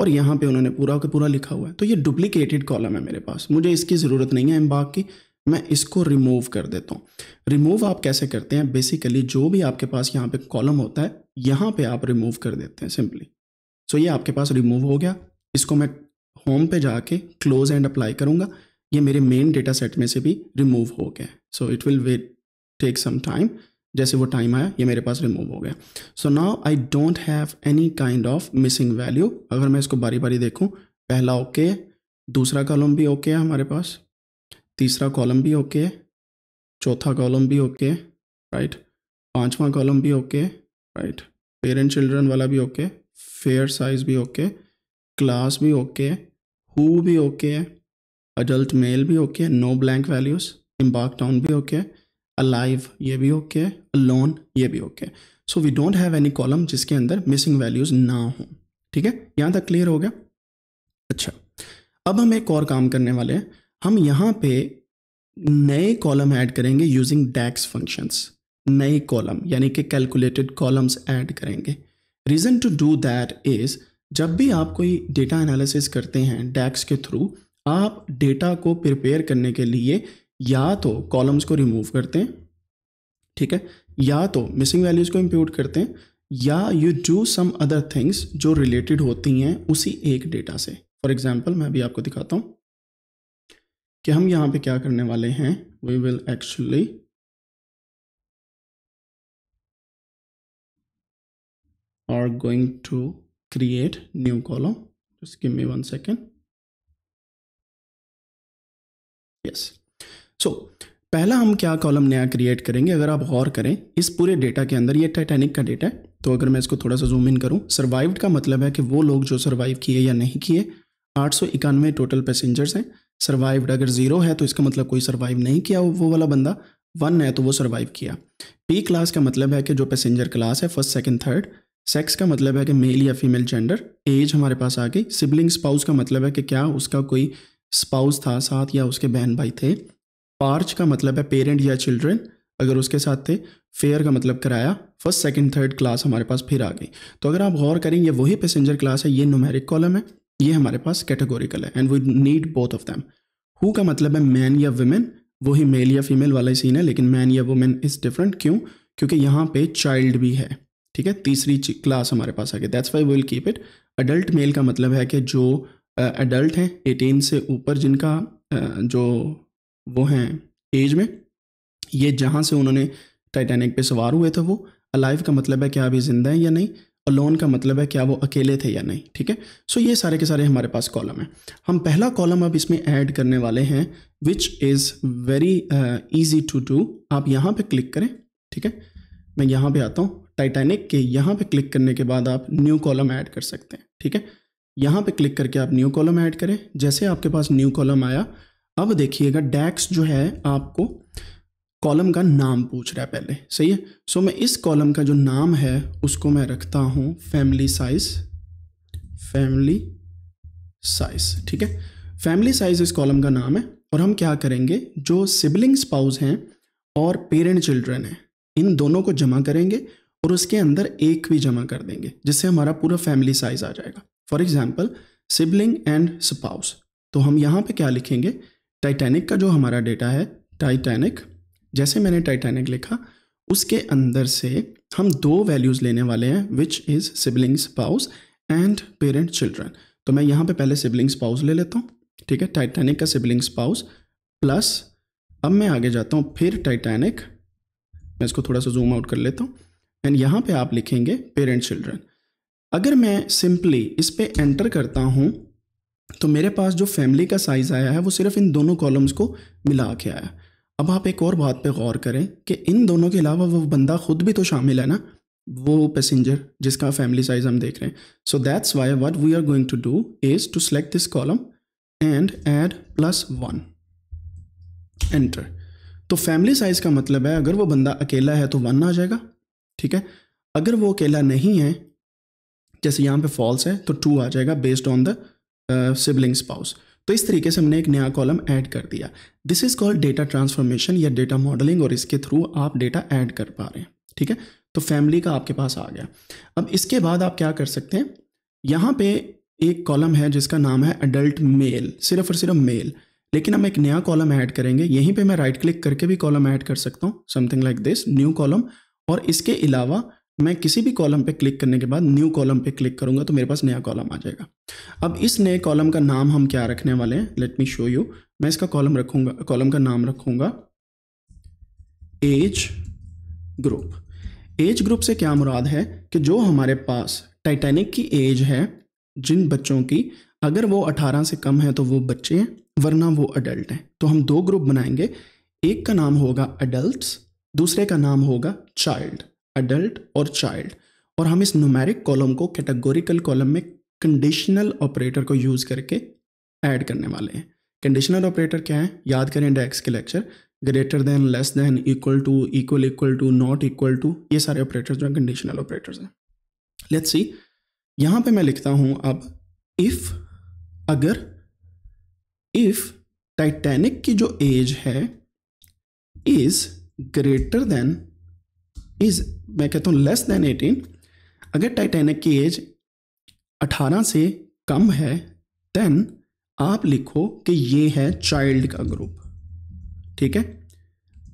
और यहाँ पे उन्होंने पूरा का पूरा लिखा हुआ है तो ये डुप्लीकेटेड कॉलम है मेरे पास मुझे इसकी ज़रूरत नहीं है इम्बाक की मैं इसको रिमूव कर देता हूँ रिमूव आप कैसे करते हैं बेसिकली जो भी आपके पास यहाँ पे कॉलम होता है यहाँ पे आप रिमूव कर देते हैं सिंपली सो so ये आपके पास रिमूव हो गया इसको मैं होम पे जाके क्लोज एंड अप्लाई करूँगा ये मेरे मेन डेटा सेट में से भी रिमूव हो गया so it will wait take some time जैसे वो टाइम आया ये मेरे पास रिमूव हो गया so now I don't have any kind of missing value अगर मैं इसको बारी बारी देखूँ पहला ओके okay, दूसरा कॉलम भी ओके okay है हमारे पास तीसरा कॉलम भी ओके चौथा कॉलम भी ओके राइट पांचवा कॉलम भी ओके राइट पेरेंट चिल्ड्रन वाला भी ओके फेयर साइज भी ओके क्लास भी ओके हु भी ओके अडल्ट मेल भी okay no blank values embarked town भी ओके अलाइव ये भी ओके लोन ये भी okay so we don't have any column जिसके अंदर मिसिंग वैल्यूज़ ना हो ठीक है यहाँ तक क्लियर हो गया अच्छा अब हम एक और काम करने वाले हैं हम यहाँ पे नए कॉलम ऐड करेंगे यूजिंग डैक्स फंक्शंस नए कॉलम यानी कि कैलकुलेटेड कॉलम्स ऐड करेंगे reason to do that is जब भी आप कोई डेटा एनालिसिस करते हैं डैक्स के थ्रू आप डेटा को प्रिपेयर करने के लिए या तो कॉलम्स को रिमूव करते हैं ठीक है या तो मिसिंग वैल्यूज़ को इम्प्यूट करते हैं या you do some other things जो रिलेटेड होती हैं उसी एक डेटा से फॉर एग्जाम्पल मैं अभी आपको दिखाता हूँ कि हम यहाँ पे क्या करने वाले हैं we will actually are going to create new column just may one second yes so पहला हम क्या कॉलम नया क्रिएट करेंगे अगर आप गौर करें इस पूरे डेटा के अंदर ये टाइटैनिक का डेटा है तो अगर मैं इसको थोड़ा सा जूम इन करूं सर्वाइव्ड का मतलब है कि वो लोग जो सर्वाइव किए या नहीं किए आठ सौ इक्यानवे टोटल पैसेंजर्स हैं सर्वाइव्ड अगर ज़ीरो है तो इसका मतलब कोई सर्वाइव नहीं किया वो वाला बंदा वन है तो वो सर्वाइव किया पी क्लास का मतलब है कि जो पैसेंजर क्लास है फर्स्ट सेकंड थर्ड सेक्स का मतलब है कि मेल या फीमेल जेंडर एज हमारे पास आ गई सिबलिंग स्पाउस का मतलब है कि क्या उसका कोई स्पाउस था साथ या उसके बहन भाई थे पार्च का मतलब है पेरेंट या चिल्ड्रेन अगर उसके साथ थे फेयर का मतलब कराया फर्स्ट सेकंड थर्ड क्लास हमारे पास फिर आ गई तो अगर आप गौर करें ये वही पैसेंजर क्लास है ये नोमेरिक कॉलम है ये हमारे पास कैटेगोरिकल है and we need both of them who का मतलब है मैन या वुमेन वही मेल या फीमेल वाला सीन है लेकिन मैन या वुमेन इज़ डिफरेंट क्यों क्योंकि यहाँ पे चाइल्ड भी है ठीक है तीसरी क्लास हमारे पास आ गई that's why will keep it adult male का मतलब है कि जो अडल्ट uh, हैं एटीन से ऊपर जिनका uh, जो वो हैं एज में ये जहाँ से उन्होंने टाइटैनिक पे सवार हुए थे वो अलाइव का मतलब है क्या अभी ज़िंदा है या नहीं अलोन का मतलब है क्या वो अकेले थे या नहीं ठीक है सो ये सारे के सारे हमारे पास कॉलम है हम पहला कॉलम अब इसमें ऐड करने वाले हैं which is very easy to do आप यहाँ पे क्लिक करें ठीक है मैं यहाँ पे आता हूँ टाइटैनिक के यहाँ पे क्लिक करने के बाद आप न्यू कॉलम ऐड कर सकते हैं ठीक है यहाँ पे क्लिक करके आप न्यू कॉलम ऐड करें जैसे आपके पास न्यू कॉलम आया अब देखिएगा डैक्स जो है आपको कॉलम का नाम पूछ रहा है पहले सही है सो मैं इस कॉलम का जो नाम है उसको मैं रखता हूँ फैमिली साइज फैमिली साइज ठीक है फैमिली साइज इस कॉलम का नाम है और हम क्या करेंगे जो सिबलिंग स्पाउस हैं और पेरेंट चिल्ड्रन हैं इन दोनों को जमा करेंगे और उसके अंदर एक भी जमा कर देंगे जिससे हमारा पूरा फैमिली साइज आ जाएगा for example sibling and spouse तो हम यहाँ पे क्या लिखेंगे टाइटैनिक का जो हमारा डेटा है टाइटैनिक जैसे मैंने टाइटैनिक लिखा उसके अंदर से हम दो वैल्यूज़ लेने वाले हैं which is siblings spouse and parent children तो मैं यहाँ पे पहले सिबलिंग्स पाउस ले लेता हूँ ठीक है टाइटैनिक का सिबलिंग्स पाउस प्लस अब मैं आगे जाता हूँ फिर टाइटैनिक मैं इसको थोड़ा सा जूम आउट कर लेता हूँ एंड यहाँ पे आप लिखेंगे पेरेंट चिल्ड्रन अगर मैं सिंपली इस पर एंटर करता हूँ तो मेरे पास जो फैमिली का साइज़ आया है वो सिर्फ इन दोनों कॉलम्स को मिला के आया है अब आप एक और बात पे गौर करें कि इन दोनों के अलावा वो बंदा खुद भी तो शामिल है ना वो पैसेंजर जिसका फैमिली साइज हम देख रहे हैं so that's why what we are going to do is to select this column and add plus one enter तो फैमिली साइज़ का मतलब है अगर वो बंदा अकेला है तो वन आ जाएगा ठीक है अगर वो अकेला नहीं है जैसे यहाँ पे फॉल्स है तो टू आ जाएगा based on the siblings spouse तो इस तरीके से हमने एक नया कॉलम ऐड कर दिया this is called data transformation या डेटा मॉडलिंग और इसके थ्रू आप डेटा ऐड कर पा रहे हैं ठीक है तो फैमिली का आपके पास आ गया अब इसके बाद आप क्या कर सकते हैं यहाँ पे एक कॉलम है जिसका नाम है अडल्ट मेल सिर्फ और सिर्फ मेल लेकिन हम एक नया कॉलम ऐड करेंगे यहीं पे मैं राइट क्लिक करके भी कॉलम ऐड कर सकता हूँ something like this new column और इसके अलावा मैं किसी भी कॉलम पे क्लिक करने के बाद न्यू कॉलम पे क्लिक करूँगा तो मेरे पास नया कॉलम आ जाएगा अब इस नए कॉलम का नाम हम क्या रखने वाले हैं लेट मी शो यू मैं इसका कॉलम रखूंगा कॉलम का नाम रखूँगा एज ग्रुप एज ग्रुप से क्या मुराद है कि जो हमारे पास टाइटैनिक की एज है जिन बच्चों की अगर वो 18 से कम है तो वो बच्चे हैं वरना वो अडल्ट हैं तो हम दो ग्रुप बनाएंगे एक का नाम होगा अडल्ट दूसरे का नाम होगा चाइल्ड एडल्ट और चाइल्ड और हम इस नोमैरिक कॉलम को कैटेगोरिकल कॉलम में कंडीशनल ऑपरेटर को यूज़ करके ऐड करने वाले हैं कंडीशनल ऑपरेटर क्या है याद करें डैक्स के lecture greater than less than equal to equal equal to not equal to ये सारे ऑपरेटर जो हैं कंडीशनल ऑपरेटर हैं लेट्स सी यहां पे मैं लिखता हूं अब इफ़ अगर इफ़ टाइटैनिक की जो एज है इज़ ग्रेटर देन इज़ मैं कहता हूँ लेस देन एटीन अगर टाइटैनिक की एज अठारह से कम है देन आप लिखो कि ये है चाइल्ड का ग्रुप ठीक है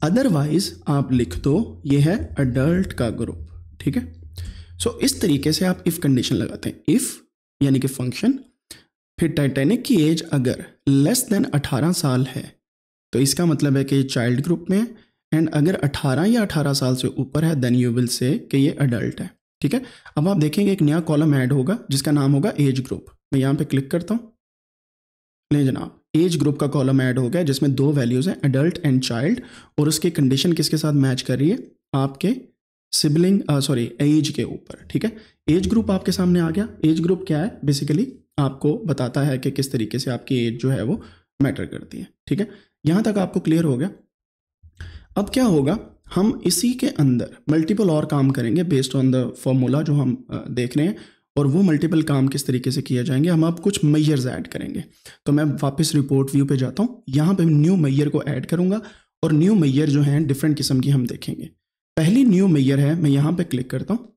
अदरवाइज आप लिख दो ये है अडल्ट का ग्रुप ठीक है सो so, इस तरीके से आप इफ़ कंडीशन लगाते हैं इफ़ यानी कि फंक्शन फिर टाइटैनिक की एज अगर लेस देन 18 साल है तो इसका मतलब है कि चाइल्ड ग्रुप में है एंड अगर 18 या 18 साल से ऊपर है देन यू विल से कि ये अडल्ट है ठीक है अब आप देखेंगे एक नया कॉलम ऐड होगा जिसका नाम होगा एज ग्रुप मैं यहाँ पे क्लिक करता हूँ नहीं जनाब एज ग्रुप का कॉलम ऐड हो गया जिसमें दो वैल्यूज़ हैं अडल्ट एंड चाइल्ड और उसकी कंडीशन किसके साथ मैच कर रही है आपके सिबलिंग सॉरी एज के ऊपर ठीक है एज ग्रुप आपके सामने आ गया एज ग्रुप क्या है बेसिकली आपको बताता है कि किस तरीके से आपकी एज जो है वो मैटर करती है ठीक है यहाँ तक आपको क्लियर हो गया अब क्या होगा हम इसी के अंदर मल्टीपल और काम करेंगे बेस्ड ऑन द फॉर्मूला जो हम देख रहे हैं और वो मल्टीपल काम किस तरीके से किए जाएंगे हम अब कुछ मैयर्स ऐड करेंगे तो मैं वापस रिपोर्ट व्यू पे जाता हूँ यहाँ पे न्यू मैयर को ऐड करूँगा और न्यू मैयर जो हैं डिफरेंट किस्म की हम देखेंगे पहली न्यू मैयर है मैं यहाँ पे क्लिक करता हूँ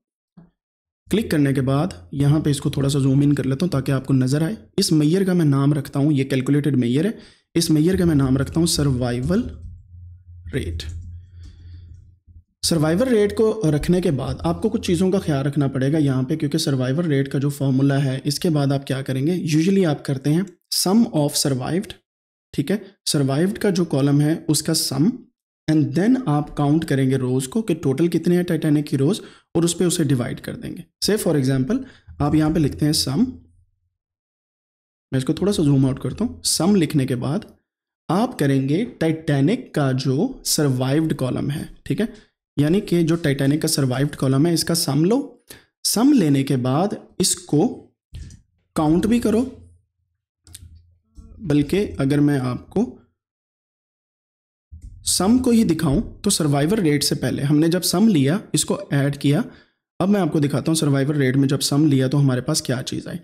क्लिक करने के बाद यहाँ पे इसको थोड़ा सा जूम इन कर लेता हूँ ताकि आपको नज़र आए इस मैयर का मैं नाम रखता हूँ ये कैलकुलेटेड मैयर है इस मैयर का मैं नाम रखता हूँ सर्वाइवल रेट सर्वाइवर रेट को रखने के बाद आपको कुछ चीज़ों का ख्याल रखना पड़ेगा यहाँ पे क्योंकि सर्वाइवर रेट का जो फॉर्मूला है इसके बाद आप क्या करेंगे यूजुअली आप करते हैं सम ऑफ सर्वाइव्ड ठीक है सर्वाइव्ड का जो कॉलम है उसका सम एंड देन आप काउंट करेंगे रोज को कि टोटल कितने हैं टाइटेनिक की रोज और उस पर उसे डिवाइड कर देंगे से फॉर एग्जाम्पल आप यहाँ पर लिखते हैं सम मैं इसको थोड़ा सा जूम आउट करता हूँ सम लिखने के बाद आप करेंगे टाइटैनिक का जो सर्वाइव्ड कॉलम है ठीक है यानी कि जो टाइटैनिक का सर्वाइव्ड कॉलम है इसका सम लो सम लेने के बाद इसको काउंट भी करो बल्कि अगर मैं आपको सम को ही दिखाऊं तो सर्वाइवर रेट से पहले हमने जब सम लिया इसको ऐड किया अब मैं आपको दिखाता हूं सर्वाइवर रेट में जब सम लिया तो हमारे पास क्या चीज़ आई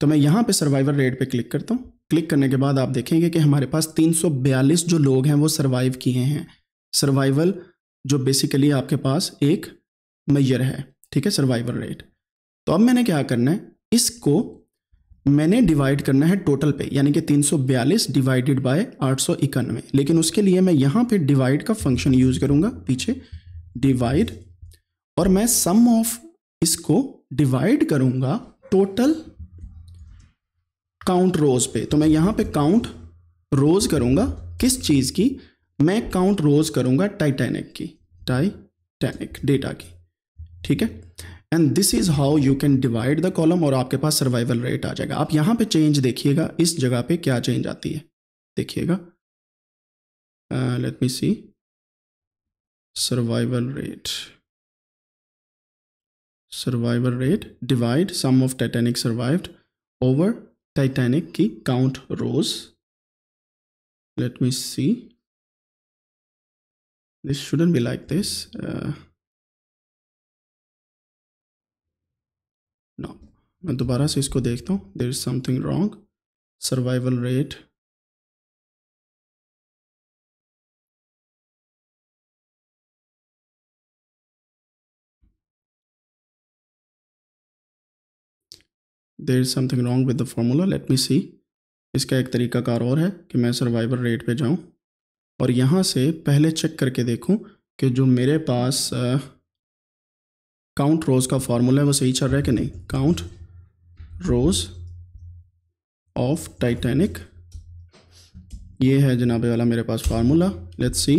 तो मैं यहां पे सर्वाइवर रेट पे क्लिक करता हूं क्लिक करने के बाद आप देखेंगे कि हमारे पास 342 जो लोग हैं वो सर्वाइव किए हैं सर्वाइवल जो बेसिकली आपके पास एक मैयर है ठीक है सर्वाइवल रेट तो अब मैंने क्या करना है इसको मैंने डिवाइड करना है टोटल पे यानी कि 342 डिवाइडेड बाय आठ लेकिन उसके लिए मैं यहाँ पे डिवाइड का फंक्शन यूज़ करूँगा पीछे डिवाइड और मैं सम ऑफ इसको डिवाइड करूँगा टोटल काउंट रोज पे तो मैं यहाँ पे काउंट रोज करूँगा किस चीज़ की मैं काउंट रोज करूँगा टाइटैनिक की टाइटैनिक डेटा की ठीक है and this is how you can divide the column और आपके पास सर्वाइवल रेट आ जाएगा आप यहाँ पे चेंज देखिएगा इस जगह पे क्या चेंज आती है देखिएगा let me see survival rate survival rate divide sum of Titanic survived over Titanic की count rows let me see this shouldn't be like this मैं दोबारा से इसको देखता हूँ there is something wrong survival rate there is something wrong with the formula let me see इसका एक तरीका कार और है कि मैं सर्वाइवर रेट पे जाऊँ और यहाँ से पहले चेक करके देखूँ कि जो मेरे पास काउंट रोज़ का फार्मूला है वो सही चल रहा है कि नहीं काउंट रोज़ ऑफ टाइटैनिक ये है जनाबे वाला मेरे पास फार्मूला लेट सी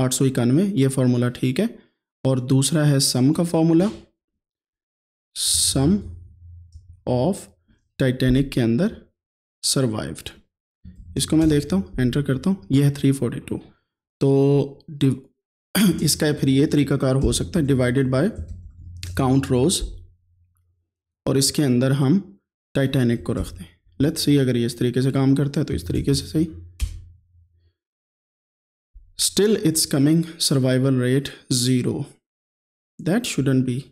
आठ सौ इक्यानवे ये फार्मूला ठीक है और दूसरा है सम का फार्मूला सम ऑफ टाइटेनिक के अंदर सर्वाइव्ड इसको मैं देखता हूँ एंटर करता हूँ यह है थ्री फोर्टी टू तो इसका फिर ये तरीकाकार हो सकता है डिवाइडेड बाय काउंट रोज और इसके अंदर हम टाइटेनिक को रखते हैं लेट्स सी अगर ये इस तरीके से काम करता है तो इस तरीके से सही still it's coming survival rate zero that shouldn't be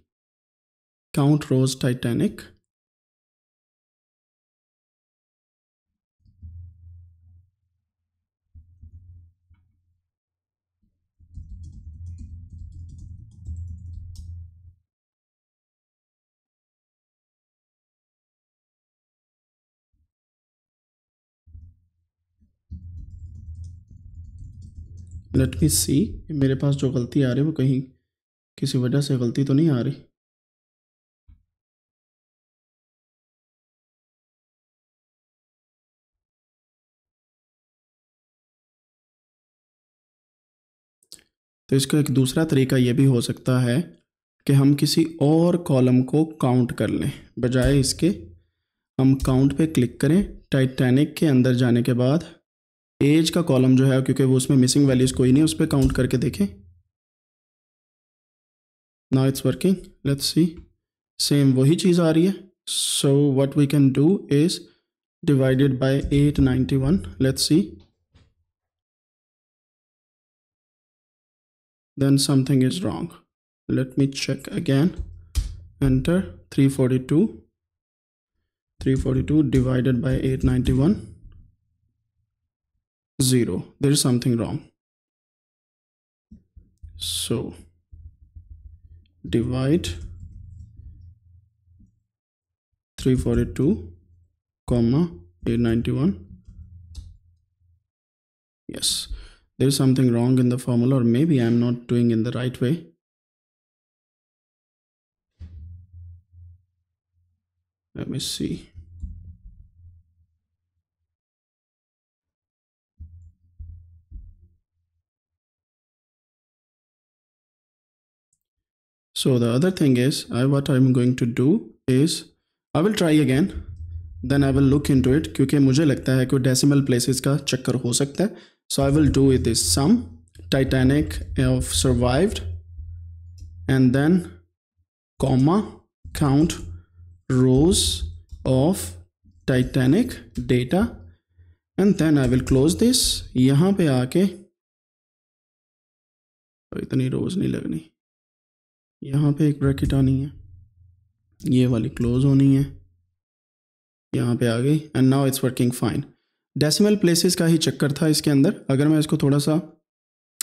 Count Rose Titanic. Let me see मेरे पास जो गलती आ रही है वो कहीं किसी वजह से गलती तो नहीं आ रही तो इसका एक दूसरा तरीका ये भी हो सकता है कि हम किसी और कॉलम को काउंट कर लें बजाय इसके हम काउंट पे क्लिक करें टाइटैनिक के अंदर जाने के बाद एज का कॉलम जो है क्योंकि वो उसमें मिसिंग वैल्यूज़ कोई नहीं उस पर काउंट करके देखें ना it's working let's see same वही चीज़ आ रही है so what we can do is divided by eight ninety one let's see then something is mm-hmm. wrong let me check again enter 342 342 divided by 891 0 there is something wrong so divide 342 comma 891 yes there's something wrong in the formula or maybe I'm not doing in the right way. Let me see. So the other thing is I what I'm going to do is I will try again then I will look into it क्योंकि मुझे लगता है decimal places का चक्कर हो सकता है So I will do this sum Titanic have survived and then comma count rows of Titanic data and then I will close this यहाँ पे आके इतनी रोज नहीं लगनी यहाँ पे एक ब्रैकेट आनी है ये वाली क्लोज होनी है यहाँ पे आ गई and now it's working fine decimal places का ही चक्कर था इसके अंदर अगर मैं इसको थोड़ा सा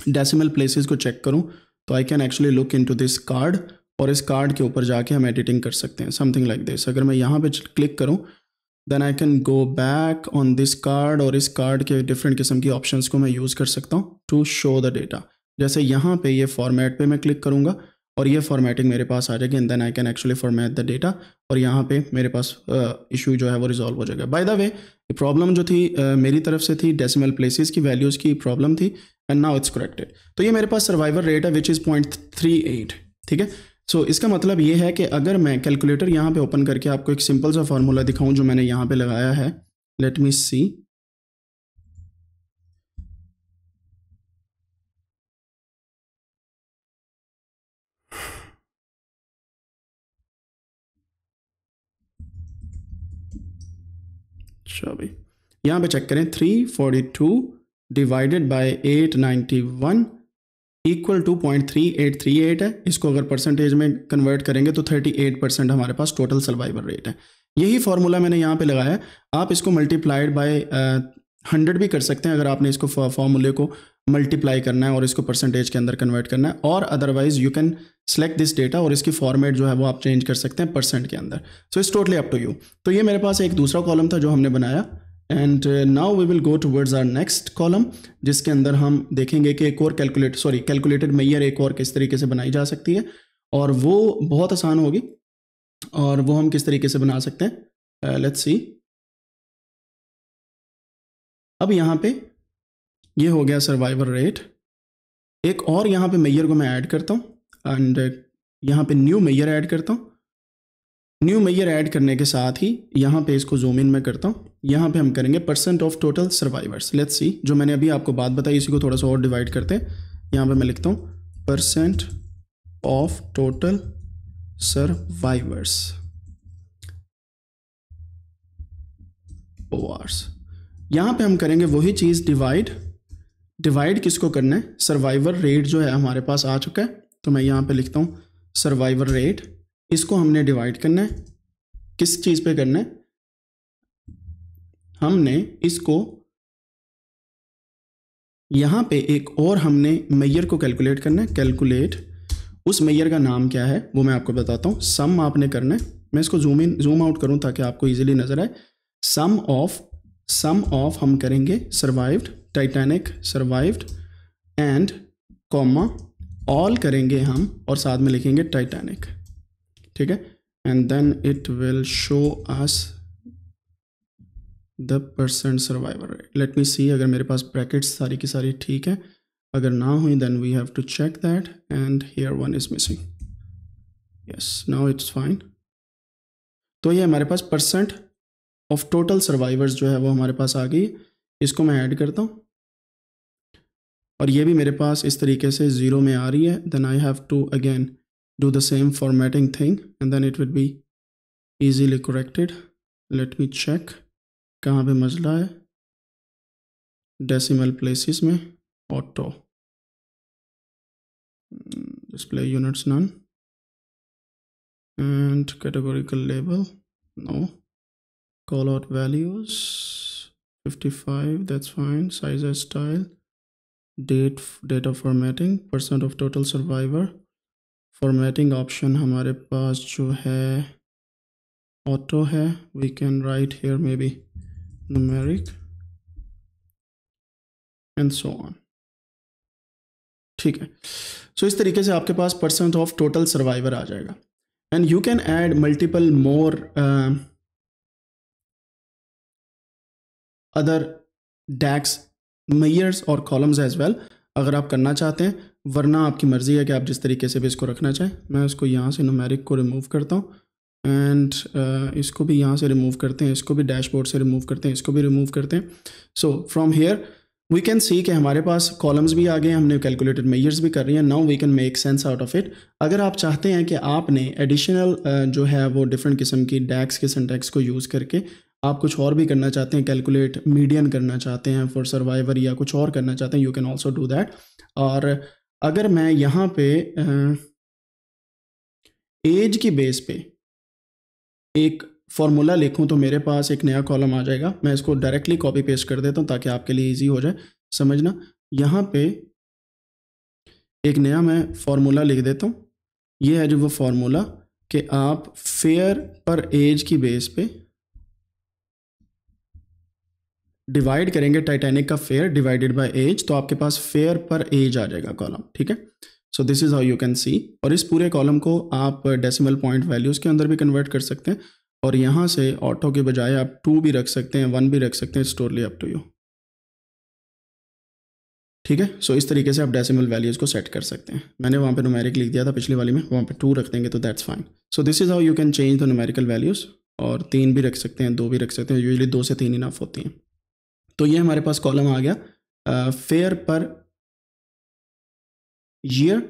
डेसिमल प्लेसेस को चेक करूं तो I can actually look into this card और इस कार्ड के ऊपर जाके हम एडिटिंग कर सकते हैं समथिंग लाइक दिस अगर मैं यहाँ पे क्लिक करूँ then I can go back on this card और इस कार्ड के डिफरेंट किस्म की ऑप्शन को मैं यूज़ कर सकता हूँ टू शो द डेटा जैसे यहाँ पे ये फॉर्मेट पे मैं क्लिक करूँगा और ये फॉर्मेटिंग मेरे पास आ जाएगी and then I can actually format the data और यहाँ पे मेरे पास इशू uh, जो है वो रिजॉल्व हो जाएगा बाय द वे प्रॉब्लम जो थी uh, मेरी तरफ से थी डेसिमल प्लेसेस की वैल्यूज़ की प्रॉब्लम थी एंड नाउ इट्स करेक्टेड तो ये मेरे पास सर्वाइवर रेट है which is point three eight ठीक है सो so, इसका मतलब ये है कि अगर मैं कैलकुलेटर यहाँ पे ओपन करके आपको एक सिंपल सा फार्मूला दिखाऊं जो मैंने यहाँ पे लगाया है लेट मी सी अच्छा भाई यहाँ पे चेक करें two divided by one equal to point three eight three eight है इसको अगर परसेंटेज में कन्वर्ट करेंगे तो थर्टी एट परसेंट हमारे पास टोटल सर्वाइवल रेट है यही फार्मूला मैंने यहाँ पे लगाया आप इसको मल्टीप्लाइड बाय हंड्रेड भी कर सकते हैं अगर आपने इसको फार्मूले को मल्टीप्लाई करना है और इसको परसेंटेज के अंदर कन्वर्ट करना है और otherwise you can select this data और इसकी फॉर्मेट जो है वो आप चेंज कर सकते हैं परसेंट के अंदर so it's totally up to you तो ये मेरे पास एक दूसरा कॉलम था जो हमने बनाया and now we will go towards our next column जिसके अंदर हम देखेंगे कि एक और कैलकुलेट सॉरी कैलकुलेटेड मैयर एक और किस तरीके से बनाई जा सकती है और वो बहुत आसान होगी और वो हम किस तरीके से बना सकते हैं लेट्स uh, सी अब यहाँ पे ये हो गया सर्वाइवर रेट एक और यहाँ पे मैयर को मैं ऐड करता हूँ एंड यहाँ पे न्यू मैयर ऐड करता हूँ न्यू मैयर ऐड करने के साथ ही यहाँ पे इसको जूम इन में करता हूँ यहाँ पे हम करेंगे percent of total survivors let's see जो मैंने अभी आपको बात बताई इसी को थोड़ा सा और डिवाइड करते हैं यहाँ पे मैं लिखता हूँ परसेंट ऑफ टोटल सर्वाइवर्स ओ आर्स यहाँ पे हम करेंगे वही चीज़ डिवाइड डिवाइड किसको करना है सर्वाइवर रेट जो है हमारे पास आ चुका है तो मैं यहाँ पे लिखता हूँ सर्वाइवर रेट इसको हमने डिवाइड करना है किस चीज़ पे करना है हमने इसको यहाँ पे एक और हमने मैयर को कैलकुलेट करना है कैलकुलेट उस मैयर का नाम क्या है वो मैं आपको बताता हूँ सम आपने करना है मैं इसको जूम इन जूम आउट करूँ ताकि आपको ईजिली नज़र आए सम ऑफ सम ऑफ हम करेंगे survived Titanic survived and comma all करेंगे हम और साथ में लिखेंगे टाइटैनिक ठीक है and then it will show us the percent survivor let me see अगर मेरे पास ब्रैकेट्स सारी की सारी ठीक है अगर ना हुई then we have to check that and here one is missing yes now it's fine तो ये हमारे पास परसेंट ऑफ टोटल सर्वाइवर्स जो है वो हमारे पास आ गई इसको मैं ऐड करता हूँ और ये भी मेरे पास इस तरीके से ज़ीरो में आ रही है then I have to again do the same formatting thing and then it will be easily corrected let me check कहाँ पे मजला है डेसिमल प्लेसेस में auto display units none and categorical label no call out values 55 that's fine size as style date data formatting percent of total survivor formatting option hamare paas jo hai auto hai we can write here maybe numeric and so on ठीक है सो so, इस तरीके से आपके पास परसेंट ऑफ टोटल सर्वाइवर आ जाएगा and you can add multiple more other DAX measures और कॉलम्स एज वेल अगर आप करना चाहते हैं वरना आपकी मर्ज़ी है कि आप जिस तरीके से भी इसको रखना चाहें मैं इसको यहाँ से नुमेरिक को रिमूव करता हूँ एंड uh, इसको भी यहाँ से रिमूव करते हैं इसको भी डैशबोर्ड से रिमूव करते हैं इसको भी रिमूव करते हैं so from here we can see कि हमारे पास कॉलम्स भी आ गए हमने कैलकुलेटेड मेयर्स भी कर रही हैं now we can make sense out of it अगर आप चाहते हैं कि आपने एडिशनल uh, जो है वो डिफरेंट किस्म की डैक्स के सेंटेक्स को यूज़ करके आप कुछ और भी करना चाहते हैं कैलकुलेट मीडियन करना चाहते हैं फॉर सर्वाइवर या कुछ और करना चाहते हैं you can also do that और अगर मैं यहाँ पे एज की बेस पे एक फॉर्मूला लिखूं तो मेरे पास एक नया कॉलम आ जाएगा मैं इसको डायरेक्टली कॉपी पेस्ट कर देता हूँ ताकि आपके लिए इजी हो जाए समझना यहाँ पे एक नया मैं फॉर्मूला लिख देता हूँ ये है जो वो फॉर्मूला कि आप फेयर पर एज की बेस पे डिवाइड करेंगे टाइटैनिक का फेयर डिवाइडेड बाय एज तो आपके पास फेयर पर एज आ जाएगा कॉलम ठीक है so this is how you can see और इस पूरे कॉलम को आप डेसिमल पॉइंट वैल्यूज़ के अंदर भी कन्वर्ट कर सकते हैं और यहाँ से ऑटो के बजाय आप टू भी रख सकते हैं वन भी रख सकते हैं स्टोरली अप टू यू ठीक है सो इस तरीके से आप डेसिमल वैल्यूज़ को सेट कर सकते हैं मैंने वहाँ पे नोमेरिक लिख दिया था पिछले वाली में वहाँ पे टू रख देंगे तो that's fine so this is how you can change the numerical values और तीन भी रख सकते हैं दो भी रख सकते हैं यूजली दो से तीन इनाफ होती हैं तो ये हमारे पास कॉलम आ गया fair per year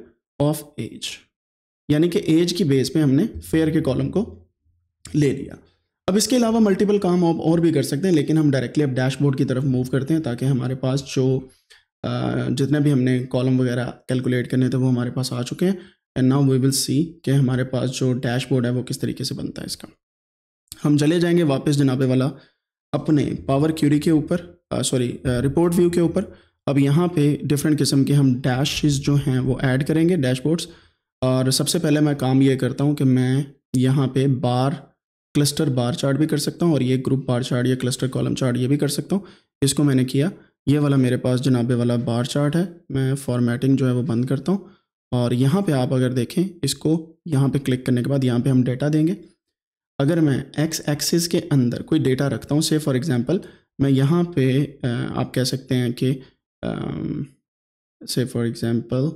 of as यानी कि एज की बेस पे हमने फेयर के कॉलम को ले लिया अब इसके अलावा मल्टीपल काम आप और भी कर सकते हैं लेकिन हम डायरेक्टली अब डैशबोर्ड की तरफ मूव करते हैं ताकि हमारे पास जो जितने भी हमने कॉलम वगैरह कैलकुलेट करने थे वो हमारे पास आ चुके हैं and now we will see कि हमारे पास जो डैशबोर्ड है वो किस तरीके से बनता है इसका हम चले जाएंगे वापस जनाबे वाला अपने पावर क्यूरी के ऊपर सॉरी रिपोर्ट व्यू के ऊपर अब यहाँ पे डिफरेंट किस्म के हम डैश जो हैं वो ऐड करेंगे डैशबोर्ड्स और सबसे पहले मैं काम ये करता हूँ कि मैं यहाँ पे बार क्लस्टर बार चार्ट भी कर सकता हूँ और ये ग्रुप बार चार्ट या क्लस्टर कॉलम चार्ट ये भी कर सकता हूँ इसको मैंने किया ये वाला मेरे पास जनाबे वाला बार चार्ट है मैं फॉर्मेटिंग जो है वो बंद करता हूँ और यहाँ पे आप अगर देखें इसको यहाँ पे क्लिक करने के बाद यहाँ पे हम डेटा देंगे अगर मैं एक्स एक्सिस के अंदर कोई डेटा रखता हूँ से फॉर एग्ज़ाम्पल मैं यहाँ पे आप कह सकते हैं कि से for example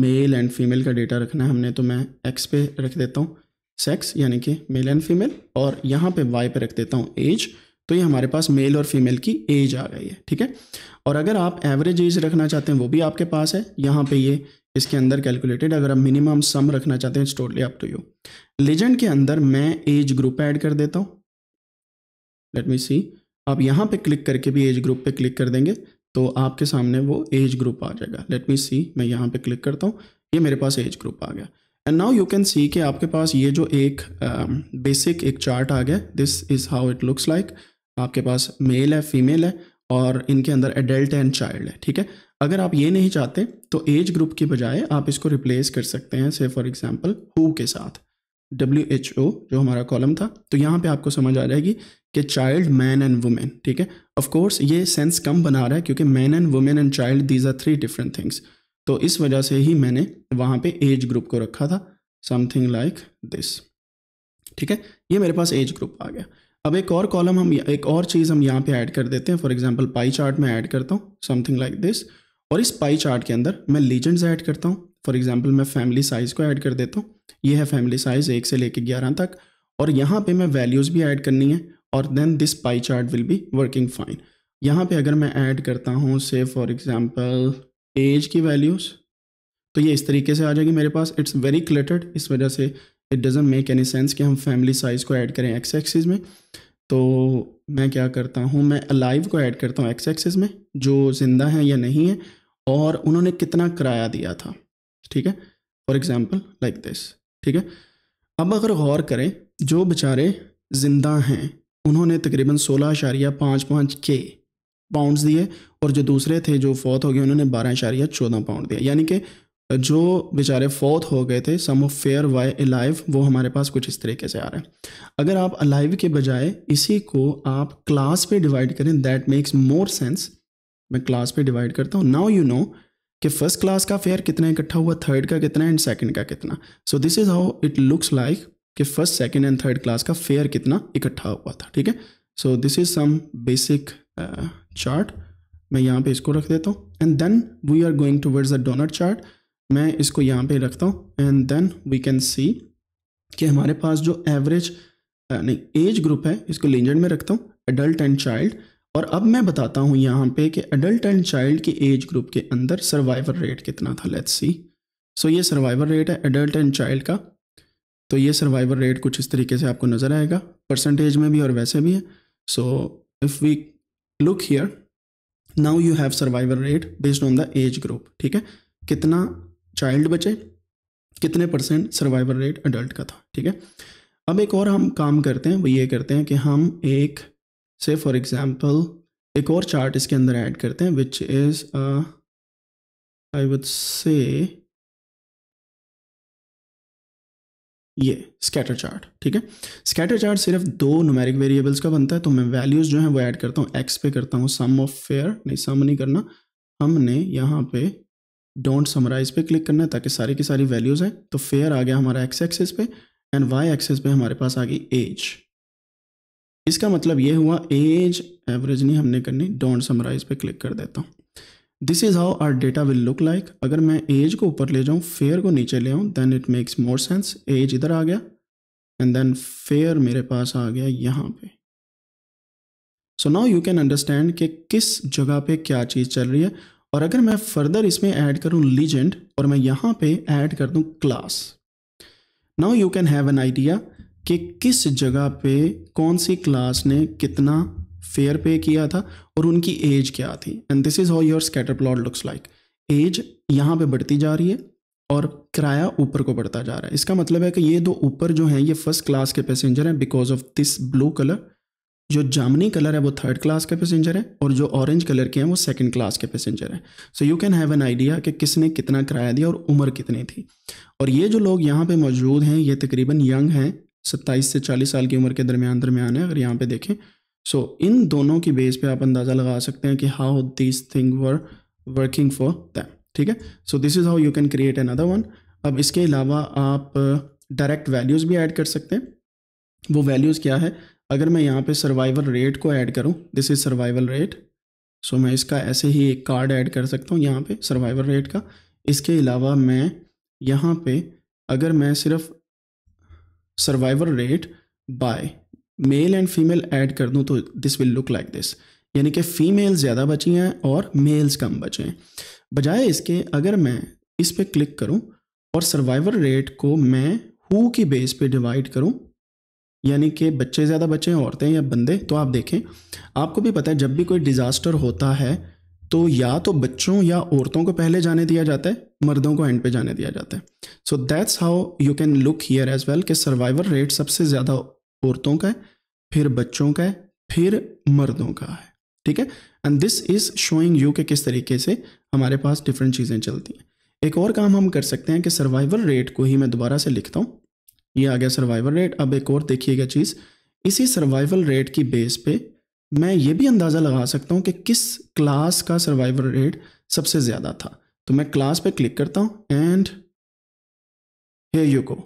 male and female का डेटा रखना है हमने तो मैं एक्स पे रख देता हूँ सेक्स यानी कि मेल एंड फीमेल और यहाँ पे वाई पे रख देता हूँ एज तो ये हमारे पास मेल और फीमेल की एज आ गई है ठीक है और अगर आप एवरेज एज रखना चाहते हैं वो भी आपके पास है यहाँ पे ये इसके अंदर कैलकुलेटेड अगर आप मिनिमम सम रखना चाहते हैं totally up to you legend के अंदर मैं एज ग्रुप ऐड कर देता हूँ लेट मी सी आप यहाँ पे क्लिक करके भी एज ग्रुप पे क्लिक कर देंगे तो आपके सामने वो एज ग्रुप आ जाएगा लेट मी सी मैं यहाँ पे क्लिक करता हूँ ये मेरे पास एज ग्रुप आ गया एंड नाउ यू कैन सी कि आपके पास ये जो एक बेसिक uh, एक चार्ट आ गया this is how it looks like आपके पास मेल है फीमेल है और इनके अंदर एडल्ट एंड चाइल्ड है ठीक है अगर आप ये नहीं चाहते तो एज ग्रुप की बजाय आप इसको रिप्लेस कर सकते हैं से फॉर एग्जाम्पल हु के साथ डब्ल्यू एच ओ जो हमारा कॉलम था तो यहाँ पे आपको समझ आ जाएगी कि चाइल्ड मैन एंड वुमेन ठीक है ऑफ कोर्स ये सेंस कम बना रहा है क्योंकि man and women and child these are three different things तो इस वजह से ही मैंने वहाँ पे एज ग्रुप को रखा था समथिंग लाइक दिस ठीक है ये मेरे पास एज ग्रुप आ गया अब एक और कॉलम हम एक और चीज़ हम यहाँ पे ऐड कर देते हैं फॉर एग्जांपल पाई चार्ट में ऐड करता हूँ समथिंग लाइक दिस और इस पाई चार्ट के अंदर मैं लीजेंड्स ऐड करता हूँ फॉर एग्जाम्पल मैं फैमिली साइज़ को ऐड कर देता हूँ ये है फैमिली साइज़ एक से लेके ग्यारह तक और यहाँ पे मैं वैल्यूज़ भी ऐड करनी है और then this pie chart will be working fine यहाँ पे अगर मैं ऐड करता हूँ से फॉर एग्जांपल एज की वैल्यूज़ तो ये इस तरीके से आ जाएगी मेरे पास इट्स वेरी क्लटर्ड इस वजह से it doesn't make any sense कि हम फैमिली साइज़ को ऐड करें एक्स एक्सिस में तो मैं क्या करता हूँ मैं अलाइव को ऐड करता हूँ एक्स एक्सिस में जो ज़िंदा हैं या नहीं है और उन्होंने कितना किराया दिया था ठीक है फॉर एग्ज़ाम्पल लाइक दिस ठीक है अब अगर गौर करें जो बेचारे ज़िंदा हैं उन्होंने तकरीबन सोलह अशारिया पाँच पाँच के पाउंडस दिए और जो दूसरे थे जो फौत हो गए उन्होंने बारह अशारिया चौदह पाउंड दिए यानी कि जो बेचारे फौत हो गए थे sum of fare by alive वो हमारे पास कुछ इस तरीके से आ रहा है अगर आप अलाइव के बजाय इसी को आप क्लास पे डिवाइड करें दैट मेक्स मोर सेंस मैं क्लास पे डिवाइड करता हूँ नाउ यू नो कि फर्स्ट क्लास का फेयर कितना इकट्ठा हुआ थर्ड का कितना एंड सेकंड का कितना so this is how it looks like कि first second and third class का फेयर कितना इकट्ठा हुआ था ठीक है so this is some basic chart मैं यहाँ पे इसको रख देता हूँ and then we are going towards a donut chart मैं इसको यहाँ पे रखता हूँ एंड देन वी कैन सी कि हमारे पास जो एवरेज uh, नहीं एज ग्रुप है इसको लेंजेंड में रखता हूँ एडल्ट एंड चाइल्ड और अब मैं बताता हूँ यहाँ पे कि एडल्ट एंड चाइल्ड की एज ग्रुप के अंदर सर्वाइवर रेट कितना था लेट्स सी सो ये सर्वाइवर रेट है एडल्ट एंड चाइल्ड का तो ये सर्वाइवर रेट कुछ इस तरीके से आपको नज़र आएगा परसेंटेज में भी और वैसे भी है so if we look here now you have survivor rate based on the age group ठीक है कितना चाइल्ड बचे कितने परसेंट सर्वाइवर रेट अडल्ट का था ठीक है अब एक और हम काम करते हैं वो ये करते हैं कि हम एक से फॉर एग्ज़ाम्पल एक और चार्ट इसके अंदर ऐड करते हैं विच इज़ आई वुड से ये स्कैटर चार्ट ठीक है स्कैटर चार्ट सिर्फ दो नुमेरिक वेरिएबल्स का बनता है तो मैं वैल्यूज़ जो है वो ऐड करता हूँ एक्स पे करता हूँ सम ऑफ फेयर नहीं सम नहीं करना हमने यहाँ पे डोंट समराइज पे क्लिक करना है ताकि सारी की सारी वैल्यूज़ है तो फेयर आ गया हमारा एक्स एक्सेस पे एंड वाई एक्सेस पे हमारे पास आ गई एज इसका मतलब ये हुआ एज एवरेज नहीं हमने करनी डोंट समराइज पे क्लिक कर देता हूँ this is how our data will look like अगर मैं एज को ऊपर ले जाऊँ फेयर को नीचे ले आऊँ then it makes more sense age इधर आ गया एंड देन फेयर मेरे पास आ गया यहाँ पे so now you can understand कि किस जगह पे क्या चीज़ चल रही है और अगर मैं फर्दर इसमें ऐड करूँ लीजेंड और मैं यहाँ पे ऐड कर दूँ class now you can have an idea कि किस जगह पे कौन सी क्लास ने कितना फेयर पे किया था और उनकी एज क्या थी and this is how your scatter plot looks like age यहाँ पे बढ़ती जा रही है और किराया ऊपर को बढ़ता जा रहा है इसका मतलब है कि ये दो ऊपर जो हैं ये फर्स्ट क्लास के पैसेंजर हैं because of this blue colour जो जामनी कलर है वो थर्ड क्लास के पैसेंजर है और जो ऑरेंज कलर के हैं वो सेकंड क्लास के पैसेंजर हैं so you can have an idea कि किसने कितना किराया दिया और उम्र कितनी थी और ये जो लोग यहाँ पे मौजूद हैं ये तकरीबन यंग हैं सत्ताईस से चालीस साल की उम्र के दरमियान दरमियान है अगर यहाँ पे देखें सो so, इन दोनों की बेस पे आप अंदाज़ा लगा सकते हैं कि how this thing were working for them ठीक है so this is how you can create another one अब इसके अलावा आप डायरेक्ट uh, वैल्यूज़ भी ऐड कर सकते हैं वो वैल्यूज़ क्या है अगर मैं यहाँ पे सर्वाइवल रेट को ऐड करूँ this is survival rate so मैं इसका ऐसे ही एक कार्ड ऐड कर सकता हूँ यहाँ पे सर्वाइवल रेट का इसके अलावा मैं यहाँ पे अगर मैं सिर्फ survival rate by male and female add कर दूँ तो this will look like this यानी कि फ़ीमेल ज़्यादा बची हैं और मेल्स कम बचे हैं बजाय इसके अगर मैं इस पर क्लिक करूँ और सर्वाइवर रेट को मैं हु की बेस पे डिवाइड करूँ यानी कि बच्चे ज़्यादा बचे हैं औरतें या बंदे तो आप देखें आपको भी पता है जब भी कोई डिज़ास्टर होता है तो या तो बच्चों या औरतों को पहले जाने दिया जाता है मर्दों को एंड पे जाने दिया जाता है so that's how you can look here as well कि सर्वाइवर रेट सबसे ज़्यादा औरतों का है फिर बच्चों का है फिर मर्दों का है ठीक है and this is showing you के किस तरीके से हमारे पास डिफरेंट चीज़ें चलती हैं एक और काम हम कर सकते हैं कि सर्वाइवल रेट को ही मैं दोबारा से लिखता हूँ ये आ गया सर्वाइवल रेट अब एक और देखिएगा चीज़ इसी सर्वाइवल रेट की बेस पे मैं ये भी अंदाज़ा लगा सकता हूँ कि किस क्लास का सर्वाइवल रेट सबसे ज़्यादा था तो मैं क्लास पे क्लिक करता हूँ एंड यू को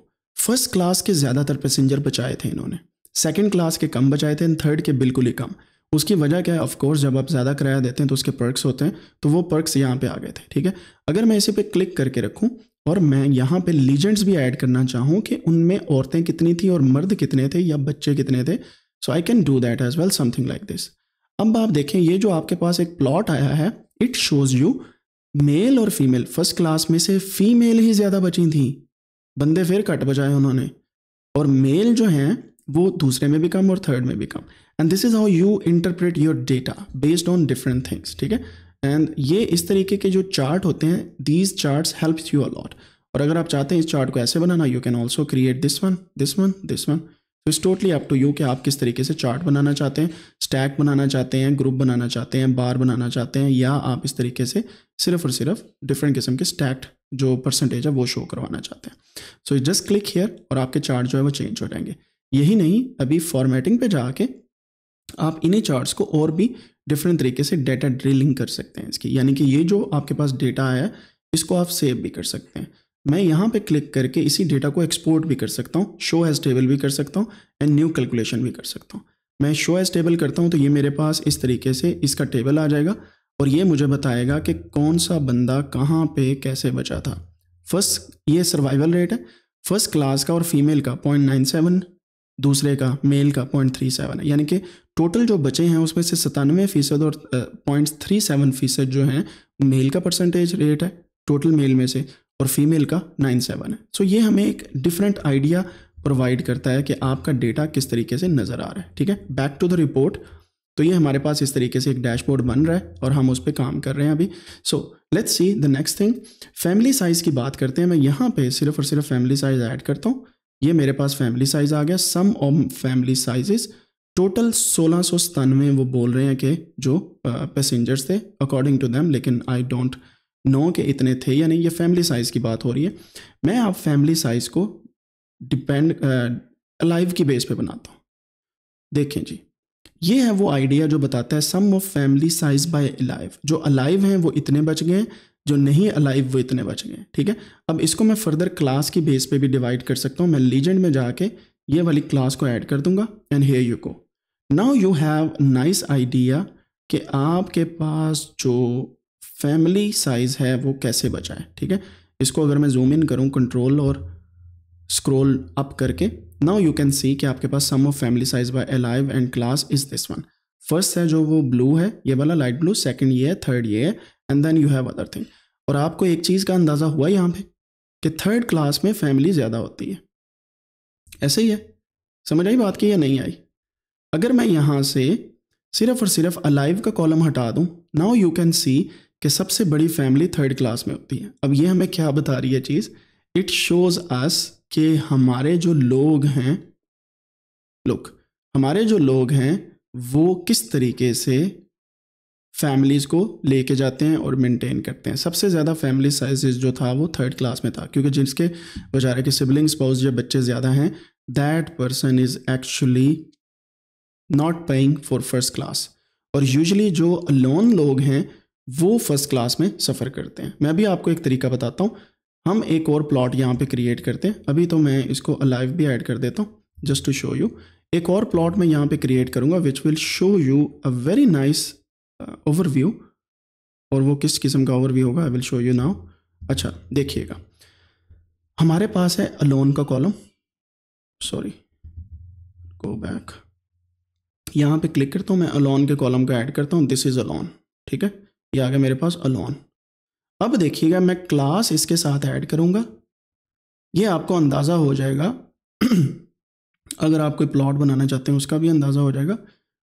फर्स्ट क्लास के ज़्यादातर पैसेंजर बचाए थे इन्होंने सेकेंड क्लास के कम बचाए थे एंड थर्ड के बिल्कुल ही कम उसकी वजह क्या है ऑफकोर्स जब आप ज़्यादा किराया देते हैं तो उसके पर्क्स होते हैं तो वो पर्क्स यहाँ पे आ गए थे ठीक है अगर मैं इसे पे क्लिक करके रखूँ और मैं यहाँ पे लीजेंड्स भी ऐड करना चाहूँ कि उनमें औरतें कितनी थी और मर्द कितने थे या बच्चे कितने थे so I can do that as well something like this अब आप देखें ये जो आपके पास एक प्लॉट आया है इट शोज़ यू मेल और फीमेल फर्स्ट क्लास में से फीमेल ही ज़्यादा बची थी बंदे फिर कट बजाए उन्होंने और मेल जो हैं वो दूसरे में भी कम और थर्ड में भी कम and this is how you interpret your data based on different things ठीक है एंड ये इस तरीके के जो चार्ट होते हैं these chart help you a lot और अगर आप चाहते हैं इस चार्ट को ऐसे बनाना you can also create this one this one this one तो इस टोटली अप टू यू कि आप किस तरीके से चार्ट बनाना चाहते हैं स्टैक बनाना चाहते हैं ग्रुप बनाना चाहते हैं बार बनाना चाहते हैं या आप इस तरीके से सिर्फ और सिर्फ डिफरेंट किस्म के स्टैक जो परसेंटेज है वो शो करवाना चाहते हैं सो जस्ट क्लिक हेयर और आपके चार्ट जो है वो चेंज हो जाएंगे यही नहीं अभी फॉर्मेटिंग पे जाके आप इन्हीं चार्ट्स को और भी डिफरेंट तरीके से डेटा ड्रिलिंग कर सकते हैं इसकी यानी कि ये जो आपके पास डेटा आया है इसको आप सेव भी कर सकते हैं मैं यहाँ पे क्लिक करके इसी डेटा को एक्सपोर्ट भी कर सकता हूँ शो एज टेबल भी कर सकता हूँ एंड न्यू कैलकुलेशन भी कर सकता हूँ मैं शो एज टेबल करता हूँ तो ये मेरे पास इस तरीके से इसका टेबल आ जाएगा और ये मुझे बताएगा कि कौन सा बंदा कहाँ पे कैसे बचा था फर्स्ट ये सर्वाइवल रेट है फर्स्ट क्लास का और फीमेल का पॉइंट नाइन सेवन दूसरे का मेल का पॉइंट थ्री सेवन है यानी कि टोटल जो बचे हैं उसमें से सतानवे फीसद और पॉइंट थ्री सेवन फीसद जो है मेल का परसेंटेज रेट है टोटल मेल में से और फीमेल का नाइन सेवन है सो so ये हमें एक डिफरेंट आइडिया प्रोवाइड करता है कि आपका डेटा किस तरीके से नज़र आ रहा है ठीक है बैक टू द रिपोर्ट तो ये हमारे पास इस तरीके से एक डैशबोर्ड बन रहा है और हम उस पर काम कर रहे हैं अभी so let's see the next thing family size की बात करते हैं मैं यहाँ पे सिर्फ और सिर्फ फैमिली साइज़ ऐड करता हूँ ये मेरे पास फैमिली साइज आ गया sum of family sizes total सोलह सौ सतानवे वो बोल रहे हैं कि जो पैसेंजर्स थे अकॉर्डिंग टू दैम लेकिन आई डोंट नो के इतने थे या नहीं ये फैमिली साइज़ की बात हो रही है मैं आप फैमिली साइज़ को डिपेंड अलाइव की बेस पे बनाता हूँ देखें जी ये है वो आइडिया जो बताता है sum of family size by alive जो अलाइव हैं वो इतने बच गए जो नहीं अलाइव वो इतने बच गए ठीक है अब इसको मैं फर्दर क्लास की बेस पे भी डिवाइड कर सकता हूँ मैं लीजेंड में जाके ये वाली क्लास को ऐड कर दूंगा एंड हेयर यू को now you have nice idea कि आपके पास जो फैमिली साइज़ है वो कैसे बचाए ठीक है इसको अगर मैं जूम इन करूँ कंट्रोल और स्क्रोल अप करके नाउ यू कैन सी कि आपके पास sum of family size by alive and class is this one first है जो वो ब्लू है ये वाला लाइट ब्लू सेकंड ये है थर्ड ये है and then you have other thing और आपको एक चीज़ का अंदाज़ा हुआ यहाँ पे कि थर्ड क्लास में फैमिली ज़्यादा होती है ऐसे ही है समझ आई बात की या नहीं आई अगर मैं यहाँ से सिर्फ और सिर्फ अलाइव का कॉलम हटा दूँ नाउ यू कैन सी कि सबसे बड़ी फैमिली थर्ड क्लास में होती है अब ये हमें क्या बता रही है चीज़ इट शोज़ अस कि हमारे जो लोग हैं लुक हमारे जो लोग हैं वो किस तरीके से फैमिलीज़ को लेके जाते हैं और मेंटेन करते हैं सबसे ज़्यादा फैमिली साइजेस जो था वो थर्ड क्लास में था क्योंकि जिसके बेचारे के सिबलिंग स्पाउस या बच्चे ज़्यादा हैं that person is actually not paying for first class और यूजुअली जो लोन लोग हैं वो फर्स्ट क्लास में सफ़र करते हैं मैं भी आपको एक तरीका बताता हूँ हम एक और प्लॉट यहाँ पर क्रिएट करते हैं अभी तो मैं इसको अलाइव भी ऐड कर देता हूँ जस्ट टू शो यू एक और प्लॉट मैं यहाँ पे क्रिएट करूँगा which will show you a very nice overview और वो किस किस्म का ओवरव्यू होगा I will show you now अच्छा देखिएगा हमारे पास है अलोन का कॉलम सॉरी गो बैक यहाँ पे क्लिक करता हूँ मैं अलोन के कॉलम का ऐड करता हूँ दिस इज़ अलोन ठीक है ये आ गया मेरे पास अलोन अब देखिएगा मैं क्लास इसके साथ ऐड करूँगा ये आपको अंदाज़ा हो जाएगा अगर आप कोई प्लॉट बनाना चाहते हैं उसका भी अंदाज़ा हो जाएगा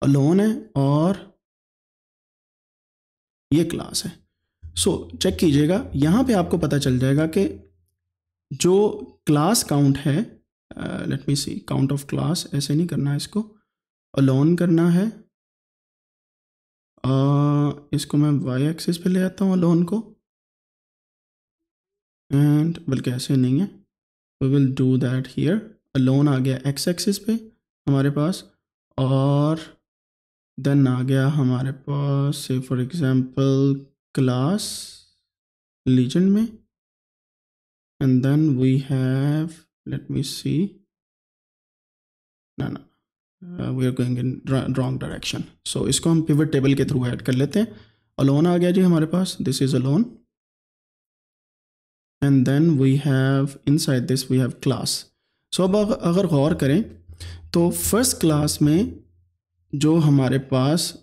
अलोन है और ये क्लास है सो so, चेक कीजिएगा यहाँ पे आपको पता चल जाएगा कि जो क्लास काउंट है let me see count of class ऐसे नहीं करना है इसको अलोन करना है uh, इसको मैं वाई एक्सिस पे ले आता हूँ अलोन को एंड बल्कि ऐसे नहीं है we will do that here alone आ गया एक्स एक्सिस पे हमारे पास और देन आ गया हमारे पास से फॉर एग्जांपल क्लास लीजन में and then we have let me see ना ना we are going in wrong direction so इसको हम पिवट टेबल के थ्रू ऐड कर लेते हैं अलोन आ गया जी हमारे पास this is alone and then we have inside this we have class so अब अगर गौर करें तो फर्स्ट क्लास में जो हमारे पास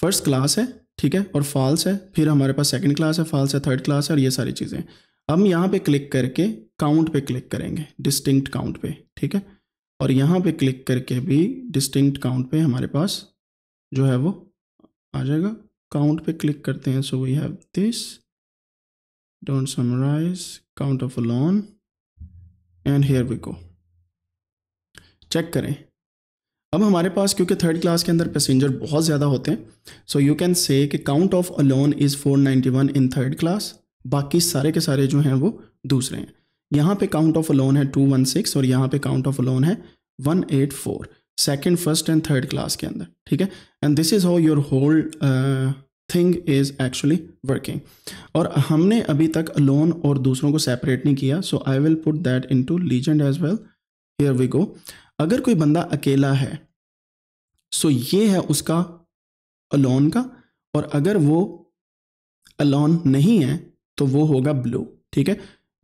फर्स्ट क्लास है ठीक है और फॉल्स है फिर हमारे पास सेकंड क्लास है फॉल्स है थर्ड क्लास है और ये सारी चीज़ें हम यहाँ पे क्लिक करके काउंट पे क्लिक करेंगे डिस्टिंक्ट काउंट पे ठीक है और यहाँ पे क्लिक करके भी डिस्टिंक्ट काउंट पे हमारे पास जो है वो आ जाएगा काउंट पे क्लिक करते हैं so we have this don't summarize count of alone and here we go check करें अब हमारे पास क्योंकि थर्ड क्लास के अंदर पैसेंजर बहुत ज़्यादा होते हैं सो यू कैन से कि count of alone is 491 in third class बाकी सारे के सारे जो हैं वो दूसरे हैं यहाँ पे काउंट ऑफ अलोन है 216 और यहाँ पे काउंट ऑफ अलोन है 184 second first and third class के अंदर ठीक है and this is how your whole thing is actually working और हमने अभी तक अलोन और दूसरों को सेपरेट नहीं किया so I will put that into legend as well here we go अगर कोई बंदा अकेला है सो ये है उसका अलोन का और अगर वो अलोन नहीं है तो वो होगा ब्लू ठीक है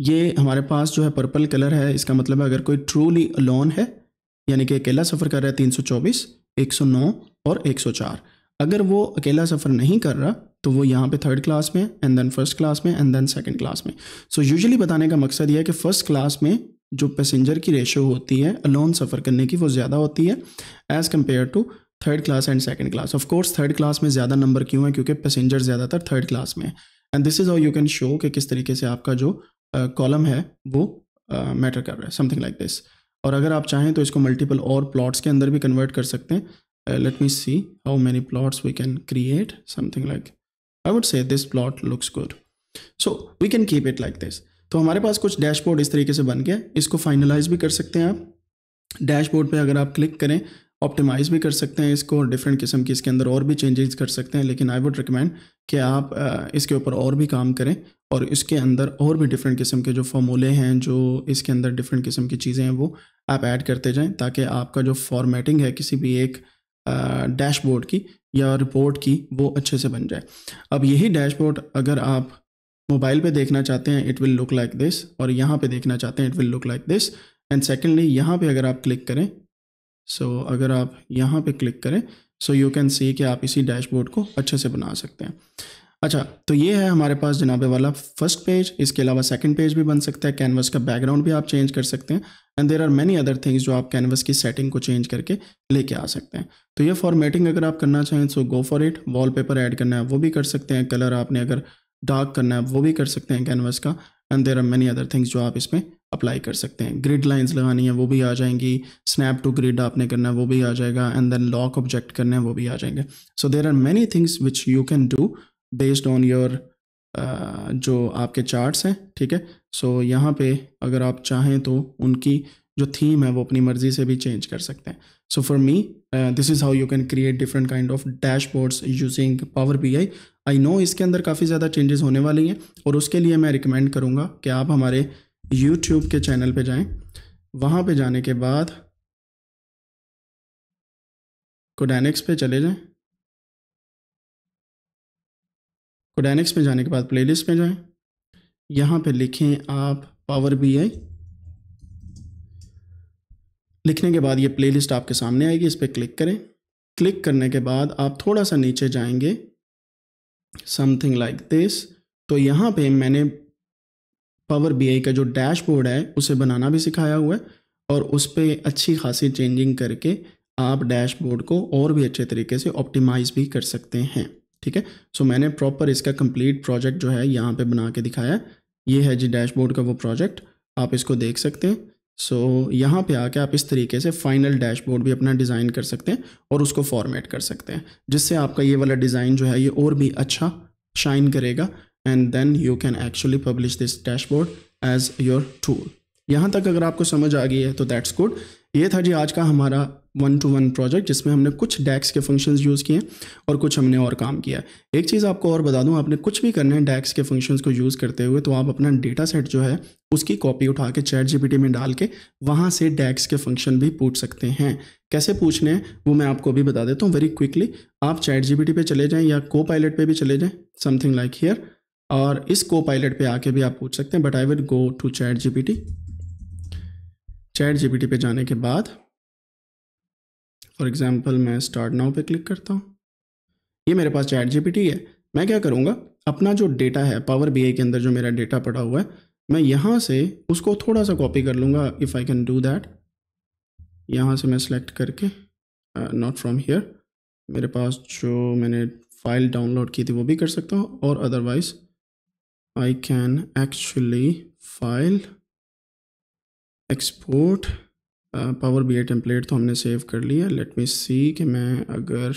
ये हमारे पास जो है पर्पल कलर है इसका मतलब है अगर कोई ट्रूली अलोन है यानी कि अकेला सफ़र कर रहा है 324, 109 और 104 अगर वो अकेला सफ़र नहीं कर रहा तो वो यहाँ पे थर्ड क्लास में एंड देन फर्स्ट क्लास में एंड देन सेकंड क्लास में सो so, यूजुअली बताने का मकसद ये है कि फ़र्स्ट क्लास में जो पैसेंजर की रेशो होती है अलोन सफ़र करने की वो ज़्यादा होती है as compare to third class and second class of course third class में ज़्यादा नंबर क्यों है क्योंकि पैसेंजर ज़्यादातर थर्ड क्लास में है and this is how you can show कि किस तरीके से आपका जो कॉलम uh, है वो मैटर uh, कर रहा है समथिंग लाइक दिस और अगर आप चाहें तो इसको मल्टीपल और प्लॉट्स के अंदर भी कन्वर्ट कर सकते हैं let me see how many plots we can create something like I would say this plot looks good so we can keep it like this तो हमारे पास कुछ डैशबोर्ड इस तरीके से बन गया इसको फाइनलाइज भी कर सकते हैं आप डैशबोर्ड पे अगर आप क्लिक करें ऑप्टिमाइज़ भी कर सकते हैं इसको और डिफरेंट किस्म की इसके अंदर और भी चेंजेस कर सकते हैं लेकिन आई वुड रिकमेंड कि आप इसके ऊपर और भी काम करें और इसके अंदर और भी डिफरेंट किस्म के जो फॉर्मूले हैं जो इसके अंदर डिफरेंट किस्म की चीज़ें हैं वो आप ऐड करते जाएं ताकि आपका जो फॉर्मेटिंग है किसी भी एक डैशबोर्ड की या रिपोर्ट की वो अच्छे से बन जाए अब यही डैशबोर्ड अगर आप मोबाइल पे देखना चाहते हैं it will look like this और यहाँ पे देखना चाहते हैं it will look like this and secondly यहाँ पे अगर आप क्लिक करें सो so, अगर आप यहाँ पे क्लिक करें सो यू कैन सी कि आप इसी डैशबोर्ड को अच्छे से बना सकते हैं अच्छा तो ये है हमारे पास जनाबे वाला फर्स्ट पेज इसके अलावा सेकंड पेज भी बन सकता है कैनवस का बैकग्राउंड भी आप चेंज कर सकते हैं and there are many other things जो आप कैनवस की सेटिंग को चेंज करके लेके आ सकते हैं तो ये फॉर्मेटिंग अगर आप करना चाहें so go for it wallpaper add करना है वो भी कर सकते हैं कलर आपने अगर डार्क करना है वो भी कर सकते हैं कैनवस का and there are many other things जो आप इसमें अप्लाई कर सकते हैं ग्रिड लाइंस लगानी है वो भी आ जाएंगी स्नैप टू ग्रिड आपने करना है वो भी आ जाएगा एंड देन लॉक ऑब्जेक्ट करना है वो भी आ जाएंगे so there are many things which you can do based on your जो आपके चार्ट्स हैं ठीक है सो so, यहाँ पे अगर आप चाहें तो उनकी जो थीम है वो अपनी मर्ज़ी से भी चेंज कर सकते हैं so for me this is how you can create different kind of dashboards using power B I I know इसके अंदर काफ़ी ज़्यादा चेंजेस होने वाली हैं और उसके लिए मैं रिकमेंड करूँगा कि आप हमारे यूट्यूब के चैनल पर जाएँ वहाँ पर जाने के बाद कोडेनिक्स पे चले जाएं कोडानिक्स में जाने के बाद प्लेलिस्ट में जाएं यहाँ पे लिखें आप पावर बी आई लिखने के बाद ये प्लेलिस्ट आपके सामने आएगी इस पर क्लिक करें क्लिक करने के बाद आप थोड़ा सा नीचे जाएंगे समथिंग लाइक दिस तो यहाँ पे मैंने पावर बी का जो डैशबोर्ड है उसे बनाना भी सिखाया हुआ है और उस पर अच्छी खासी चेंजिंग करके आप डैशबोर्ड को और भी अच्छे तरीके से ऑप्टिमाइज़ भी कर सकते हैं ठीक है सो मैंने प्रॉपर इसका कंप्लीट प्रोजेक्ट जो है यहाँ पे बना के दिखाया ये है जी डैशबोर्ड का वो प्रोजेक्ट आप इसको देख सकते हैं सो so, यहाँ पे आके आप इस तरीके से फाइनल डैशबोर्ड भी अपना डिज़ाइन कर सकते हैं और उसको फॉर्मेट कर सकते हैं जिससे आपका ये वाला डिज़ाइन जो है ये और भी अच्छा शाइन करेगा and then you can actually publish this dashboard as your tool यहाँ तक अगर आपको समझ आ गई है तो दैट्स गुड ये था जी आज का हमारा वन टू वन प्रोजेक्ट जिसमें हमने कुछ डैक्स के फंक्शंस यूज़ किए और कुछ हमने और काम किया एक चीज़ आपको और बता दूं आपने कुछ भी करना है डैक्स के फंक्शंस को यूज़ करते हुए तो आप अपना डेटा सेट जो है उसकी कॉपी उठा के चैट जीपीटी में डाल के वहाँ से डैक्स के फंक्शन भी पूछ सकते हैं कैसे पूछने हैं वो मैं आपको अभी बता देता हूँ वेरी क्विकली आप चैट टी पे चले जाएँ या को पायलट पर भी चले जाएँ समथिंग लाइक हियर और इस को पायलट पर आके भी आप पूछ सकते हैं but I will go to chat G chat G पे जाने के बाद फॉर एग्ज़ाम्पल मैं स्टार्ट नाउ पे क्लिक करता हूँ ये मेरे पास चैट जीपीटी है मैं क्या करूँगा अपना जो डेटा है पावर बी के अंदर जो मेरा डेटा पड़ा हुआ है मैं यहाँ से उसको थोड़ा सा कॉपी कर लूँगा if I can do that यहाँ से मैं सेलेक्ट करके नॉट फ्रॉम हेयर मेरे पास जो मैंने फाइल डाउनलोड की थी वो भी कर सकता हूँ और otherwise I can actually file export power B I template तो हमने सेव कर लिया लेट मी सी कि मैं अगर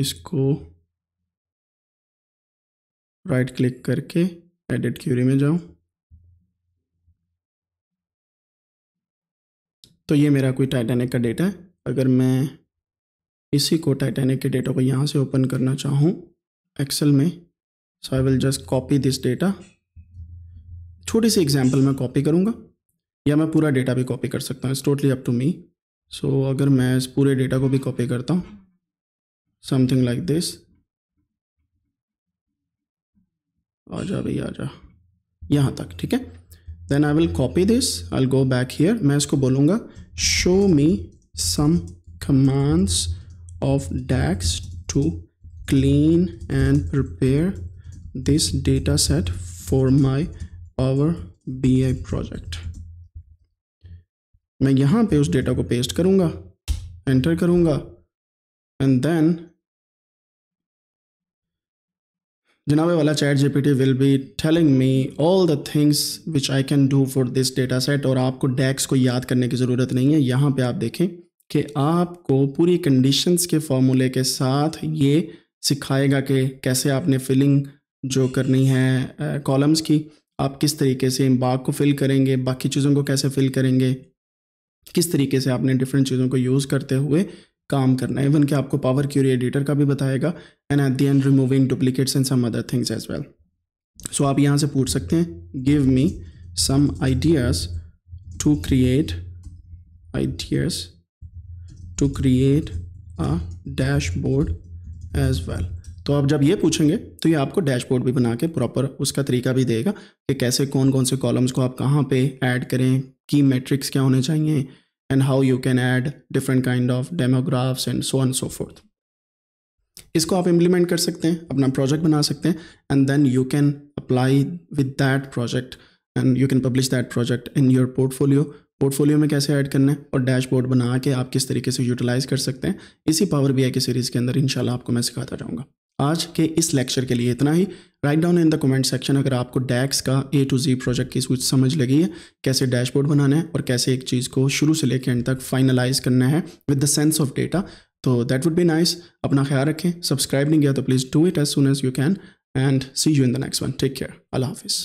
इसको राइट right क्लिक करके एडिट क्यूरी में जाऊं तो ये मेरा कोई टाइटेनिक का डेटा है अगर मैं इसी को टाइटेनिक के डेटा को यहाँ से ओपन करना चाहूँ एक्सेल में so I will just copy this data छोटी सी एग्जाम्पल मैं कॉपी करूँगा या मैं पूरा डेटा भी कॉपी कर सकता हूँ it's totally up to me so अगर मैं इस पूरे डेटा को भी कॉपी करता हूँ समथिंग लाइक दिस आ जा भाई आ जा यहाँ तक ठीक है then I will copy this I go back here मैं इसको बोलूँगा show me some of DAX to clean and prepare this data set for my our BI project मैं यहाँ पे उस डेटा को पेस्ट करूँगा एंटर करूँगा एंड देन जनाबे वाला चैट टी will be telling me all the things which I can do for this data set और आपको डैक्स को याद करने की ज़रूरत नहीं है यहाँ पे आप देखें कि आपको पूरी कंडीशंस के फॉर्मूले के साथ ये सिखाएगा कि कैसे आपने फिलिंग जो करनी है कॉलम्स की आप किस तरीके से बाग को फिल करेंगे बाकी चीज़ों को कैसे फिल करेंगे किस तरीके से आपने डिफरेंट चीज़ों को यूज़ करते हुए काम करना है इवन कि आपको पावर क्यूरी एडिटर का भी बताएगा and at the end removing duplicates and some other things as well so आप यहाँ से पूछ सकते हैं give me some ideas to create ideas to create a dashboard as well तो आप जब ये पूछेंगे तो ये आपको डैशबोर्ड भी बना के प्रॉपर उसका तरीका भी देगा कि कैसे कौन कौन से कॉलम्स को आप कहाँ पे ऐड करें की मैट्रिक्स क्या होने चाहिए and how you can add different kind of demographs and so and so forth इसको आप इम्प्लीमेंट कर सकते हैं अपना प्रोजेक्ट बना सकते हैं and then you can apply with that project and you can publish that project in your portfolio portfolio में कैसे ऐड करना है और डैशबोर्ड बना के आप किस तरीके से यूटिलाइज कर सकते हैं इसी पावर बी आई के सीरीज़ के अंदर इंशाल्लाह आपको मैं सिखाता जाऊँगा आज के इस लेक्चर के लिए इतना ही write down in the comment section अगर आपको डैक्स का ए टू जी प्रोजेक्ट की कुछ समझ लगी है कैसे डैशबोर्ड बनाना है और कैसे एक चीज़ को शुरू से लेकर एंड तक फाइनलाइज करना है with the sense of data तो दैट वुड बी नाइस अपना ख्याल रखें सब्सक्राइब नहीं किया तो please do it as soon as you can and see you in the next one take care अल्लाह हाफिज़